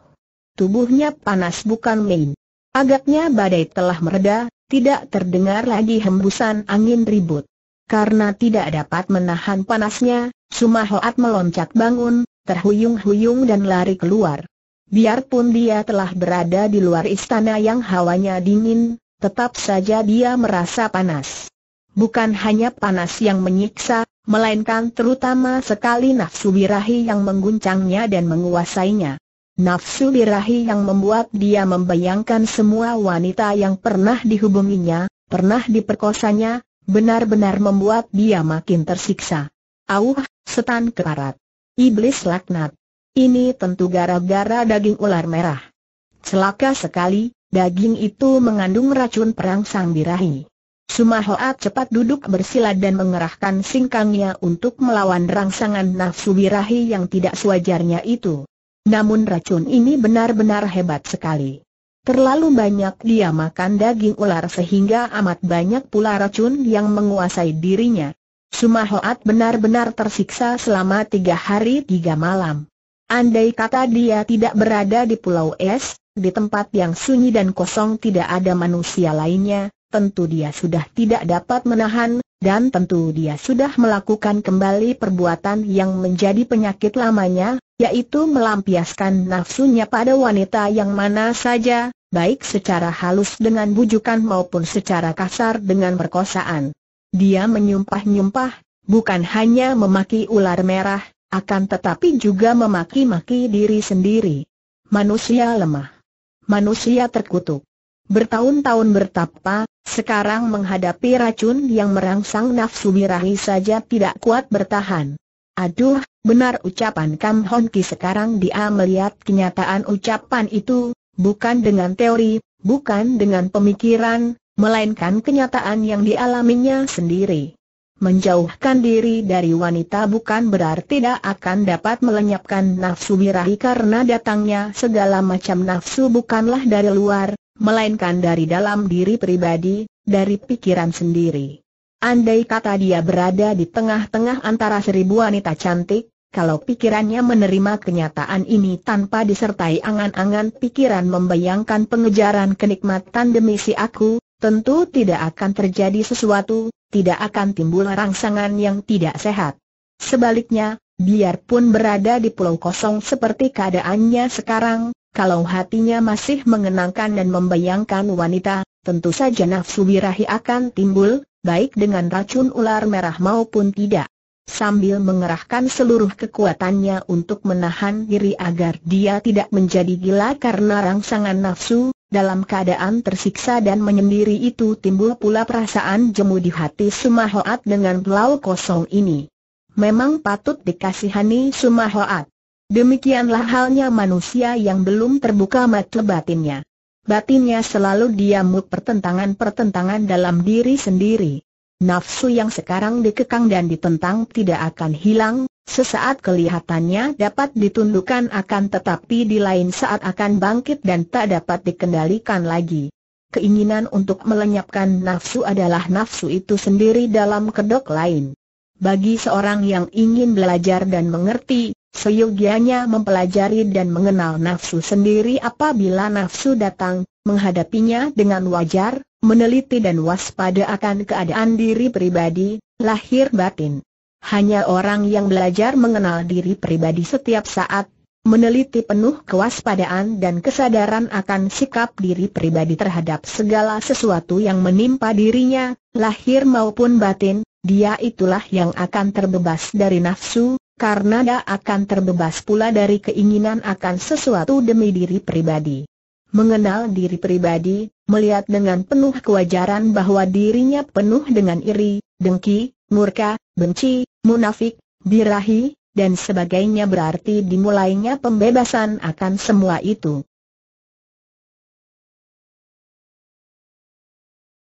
[SPEAKER 1] Tubuhnya panas bukan main. Agaknya badai telah mereda, tidak terdengar lagi hembusan angin ribut. Karena tidak dapat menahan panasnya, Sumahoat meloncat bangun, terhuyung-huyung dan lari keluar. Biarpun dia telah berada di luar istana yang hawanya dingin, tetap saja dia merasa panas. Bukan hanya panas yang menyiksa, melainkan terutama sekali nafsu birahi yang mengguncangnya dan menguasainya. Nafsu birahi yang membuat dia membayangkan semua wanita yang pernah dihubunginya, pernah diperkosanya, benar-benar membuat dia makin tersiksa. Auh, setan keparat. Iblis laknat. Ini tentu gara-gara daging ular merah. Celaka sekali, Daging itu mengandung racun perang sang birahi. Sumahoat cepat duduk bersila dan mengerahkan singkangnya untuk melawan rangsangan nafsu birahi yang tidak sewajarnya itu. Namun racun ini benar-benar hebat sekali. Terlalu banyak dia makan daging ular sehingga amat banyak pula racun yang menguasai dirinya. Sumahoat benar-benar tersiksa selama tiga hari tiga malam. Andai kata dia tidak berada di Pulau Es, di tempat yang sunyi dan kosong tidak ada manusia lainnya, tentu dia sudah tidak dapat menahan, dan tentu dia sudah melakukan kembali perbuatan yang menjadi penyakit lamanya, yaitu melampiaskan nafsunya pada wanita yang mana saja, baik secara halus dengan bujukan maupun secara kasar dengan perkosaan. Dia menyumpah-nyumpah, bukan hanya memaki ular merah, akan tetapi juga memaki-maki diri sendiri. Manusia lemah manusia terkutuk. Bertahun-tahun bertapa, sekarang menghadapi racun yang merangsang nafsu birahi saja tidak kuat bertahan. Aduh, benar ucapan Kam Hon Ki sekarang dia melihat kenyataan ucapan itu, bukan dengan teori, bukan dengan pemikiran, melainkan kenyataan yang dialaminya sendiri. Menjauhkan diri dari wanita bukan berarti tidak akan dapat melenyapkan nafsu birahi karena datangnya segala macam nafsu bukanlah dari luar, melainkan dari dalam diri pribadi, dari pikiran sendiri. Andai kata dia berada di tengah-tengah antara seribu wanita cantik, kalau pikirannya menerima kenyataan ini tanpa disertai angan-angan pikiran membayangkan pengejaran kenikmatan demi si aku, tentu tidak akan terjadi sesuatu, tidak akan timbul rangsangan yang tidak sehat. Sebaliknya, biarpun berada di pulau kosong seperti keadaannya sekarang, kalau hatinya masih mengenangkan dan membayangkan wanita, tentu saja nafsu birahi akan timbul, baik dengan racun ular merah maupun tidak. Sambil mengerahkan seluruh kekuatannya untuk menahan diri agar dia tidak menjadi gila karena rangsangan nafsu, dalam keadaan tersiksa dan menyendiri itu timbul pula perasaan jemu di hati Sumahoat dengan pelau kosong ini. Memang patut dikasihani Sumahoat. Demikianlah halnya manusia yang belum terbuka mata batinnya. Batinnya selalu diamuk pertentangan-pertentangan dalam diri sendiri. Nafsu yang sekarang dikekang dan ditentang tidak akan hilang, Sesaat kelihatannya dapat ditundukkan akan tetapi di lain saat akan bangkit dan tak dapat dikendalikan lagi. Keinginan untuk melenyapkan nafsu adalah nafsu itu sendiri dalam kedok lain. Bagi seorang yang ingin belajar dan mengerti, seyogianya mempelajari dan mengenal nafsu sendiri apabila nafsu datang, menghadapinya dengan wajar, meneliti dan waspada akan keadaan diri pribadi, lahir batin hanya orang yang belajar mengenal diri pribadi setiap saat, meneliti penuh kewaspadaan dan kesadaran akan sikap diri pribadi terhadap segala sesuatu yang menimpa dirinya, lahir maupun batin, dia itulah yang akan terbebas dari nafsu, karena dia akan terbebas pula dari keinginan akan sesuatu demi diri pribadi. Mengenal diri pribadi, melihat dengan penuh kewajaran bahwa dirinya penuh dengan iri, dengki, murka, benci, munafik, birahi, dan sebagainya berarti dimulainya pembebasan akan semua itu.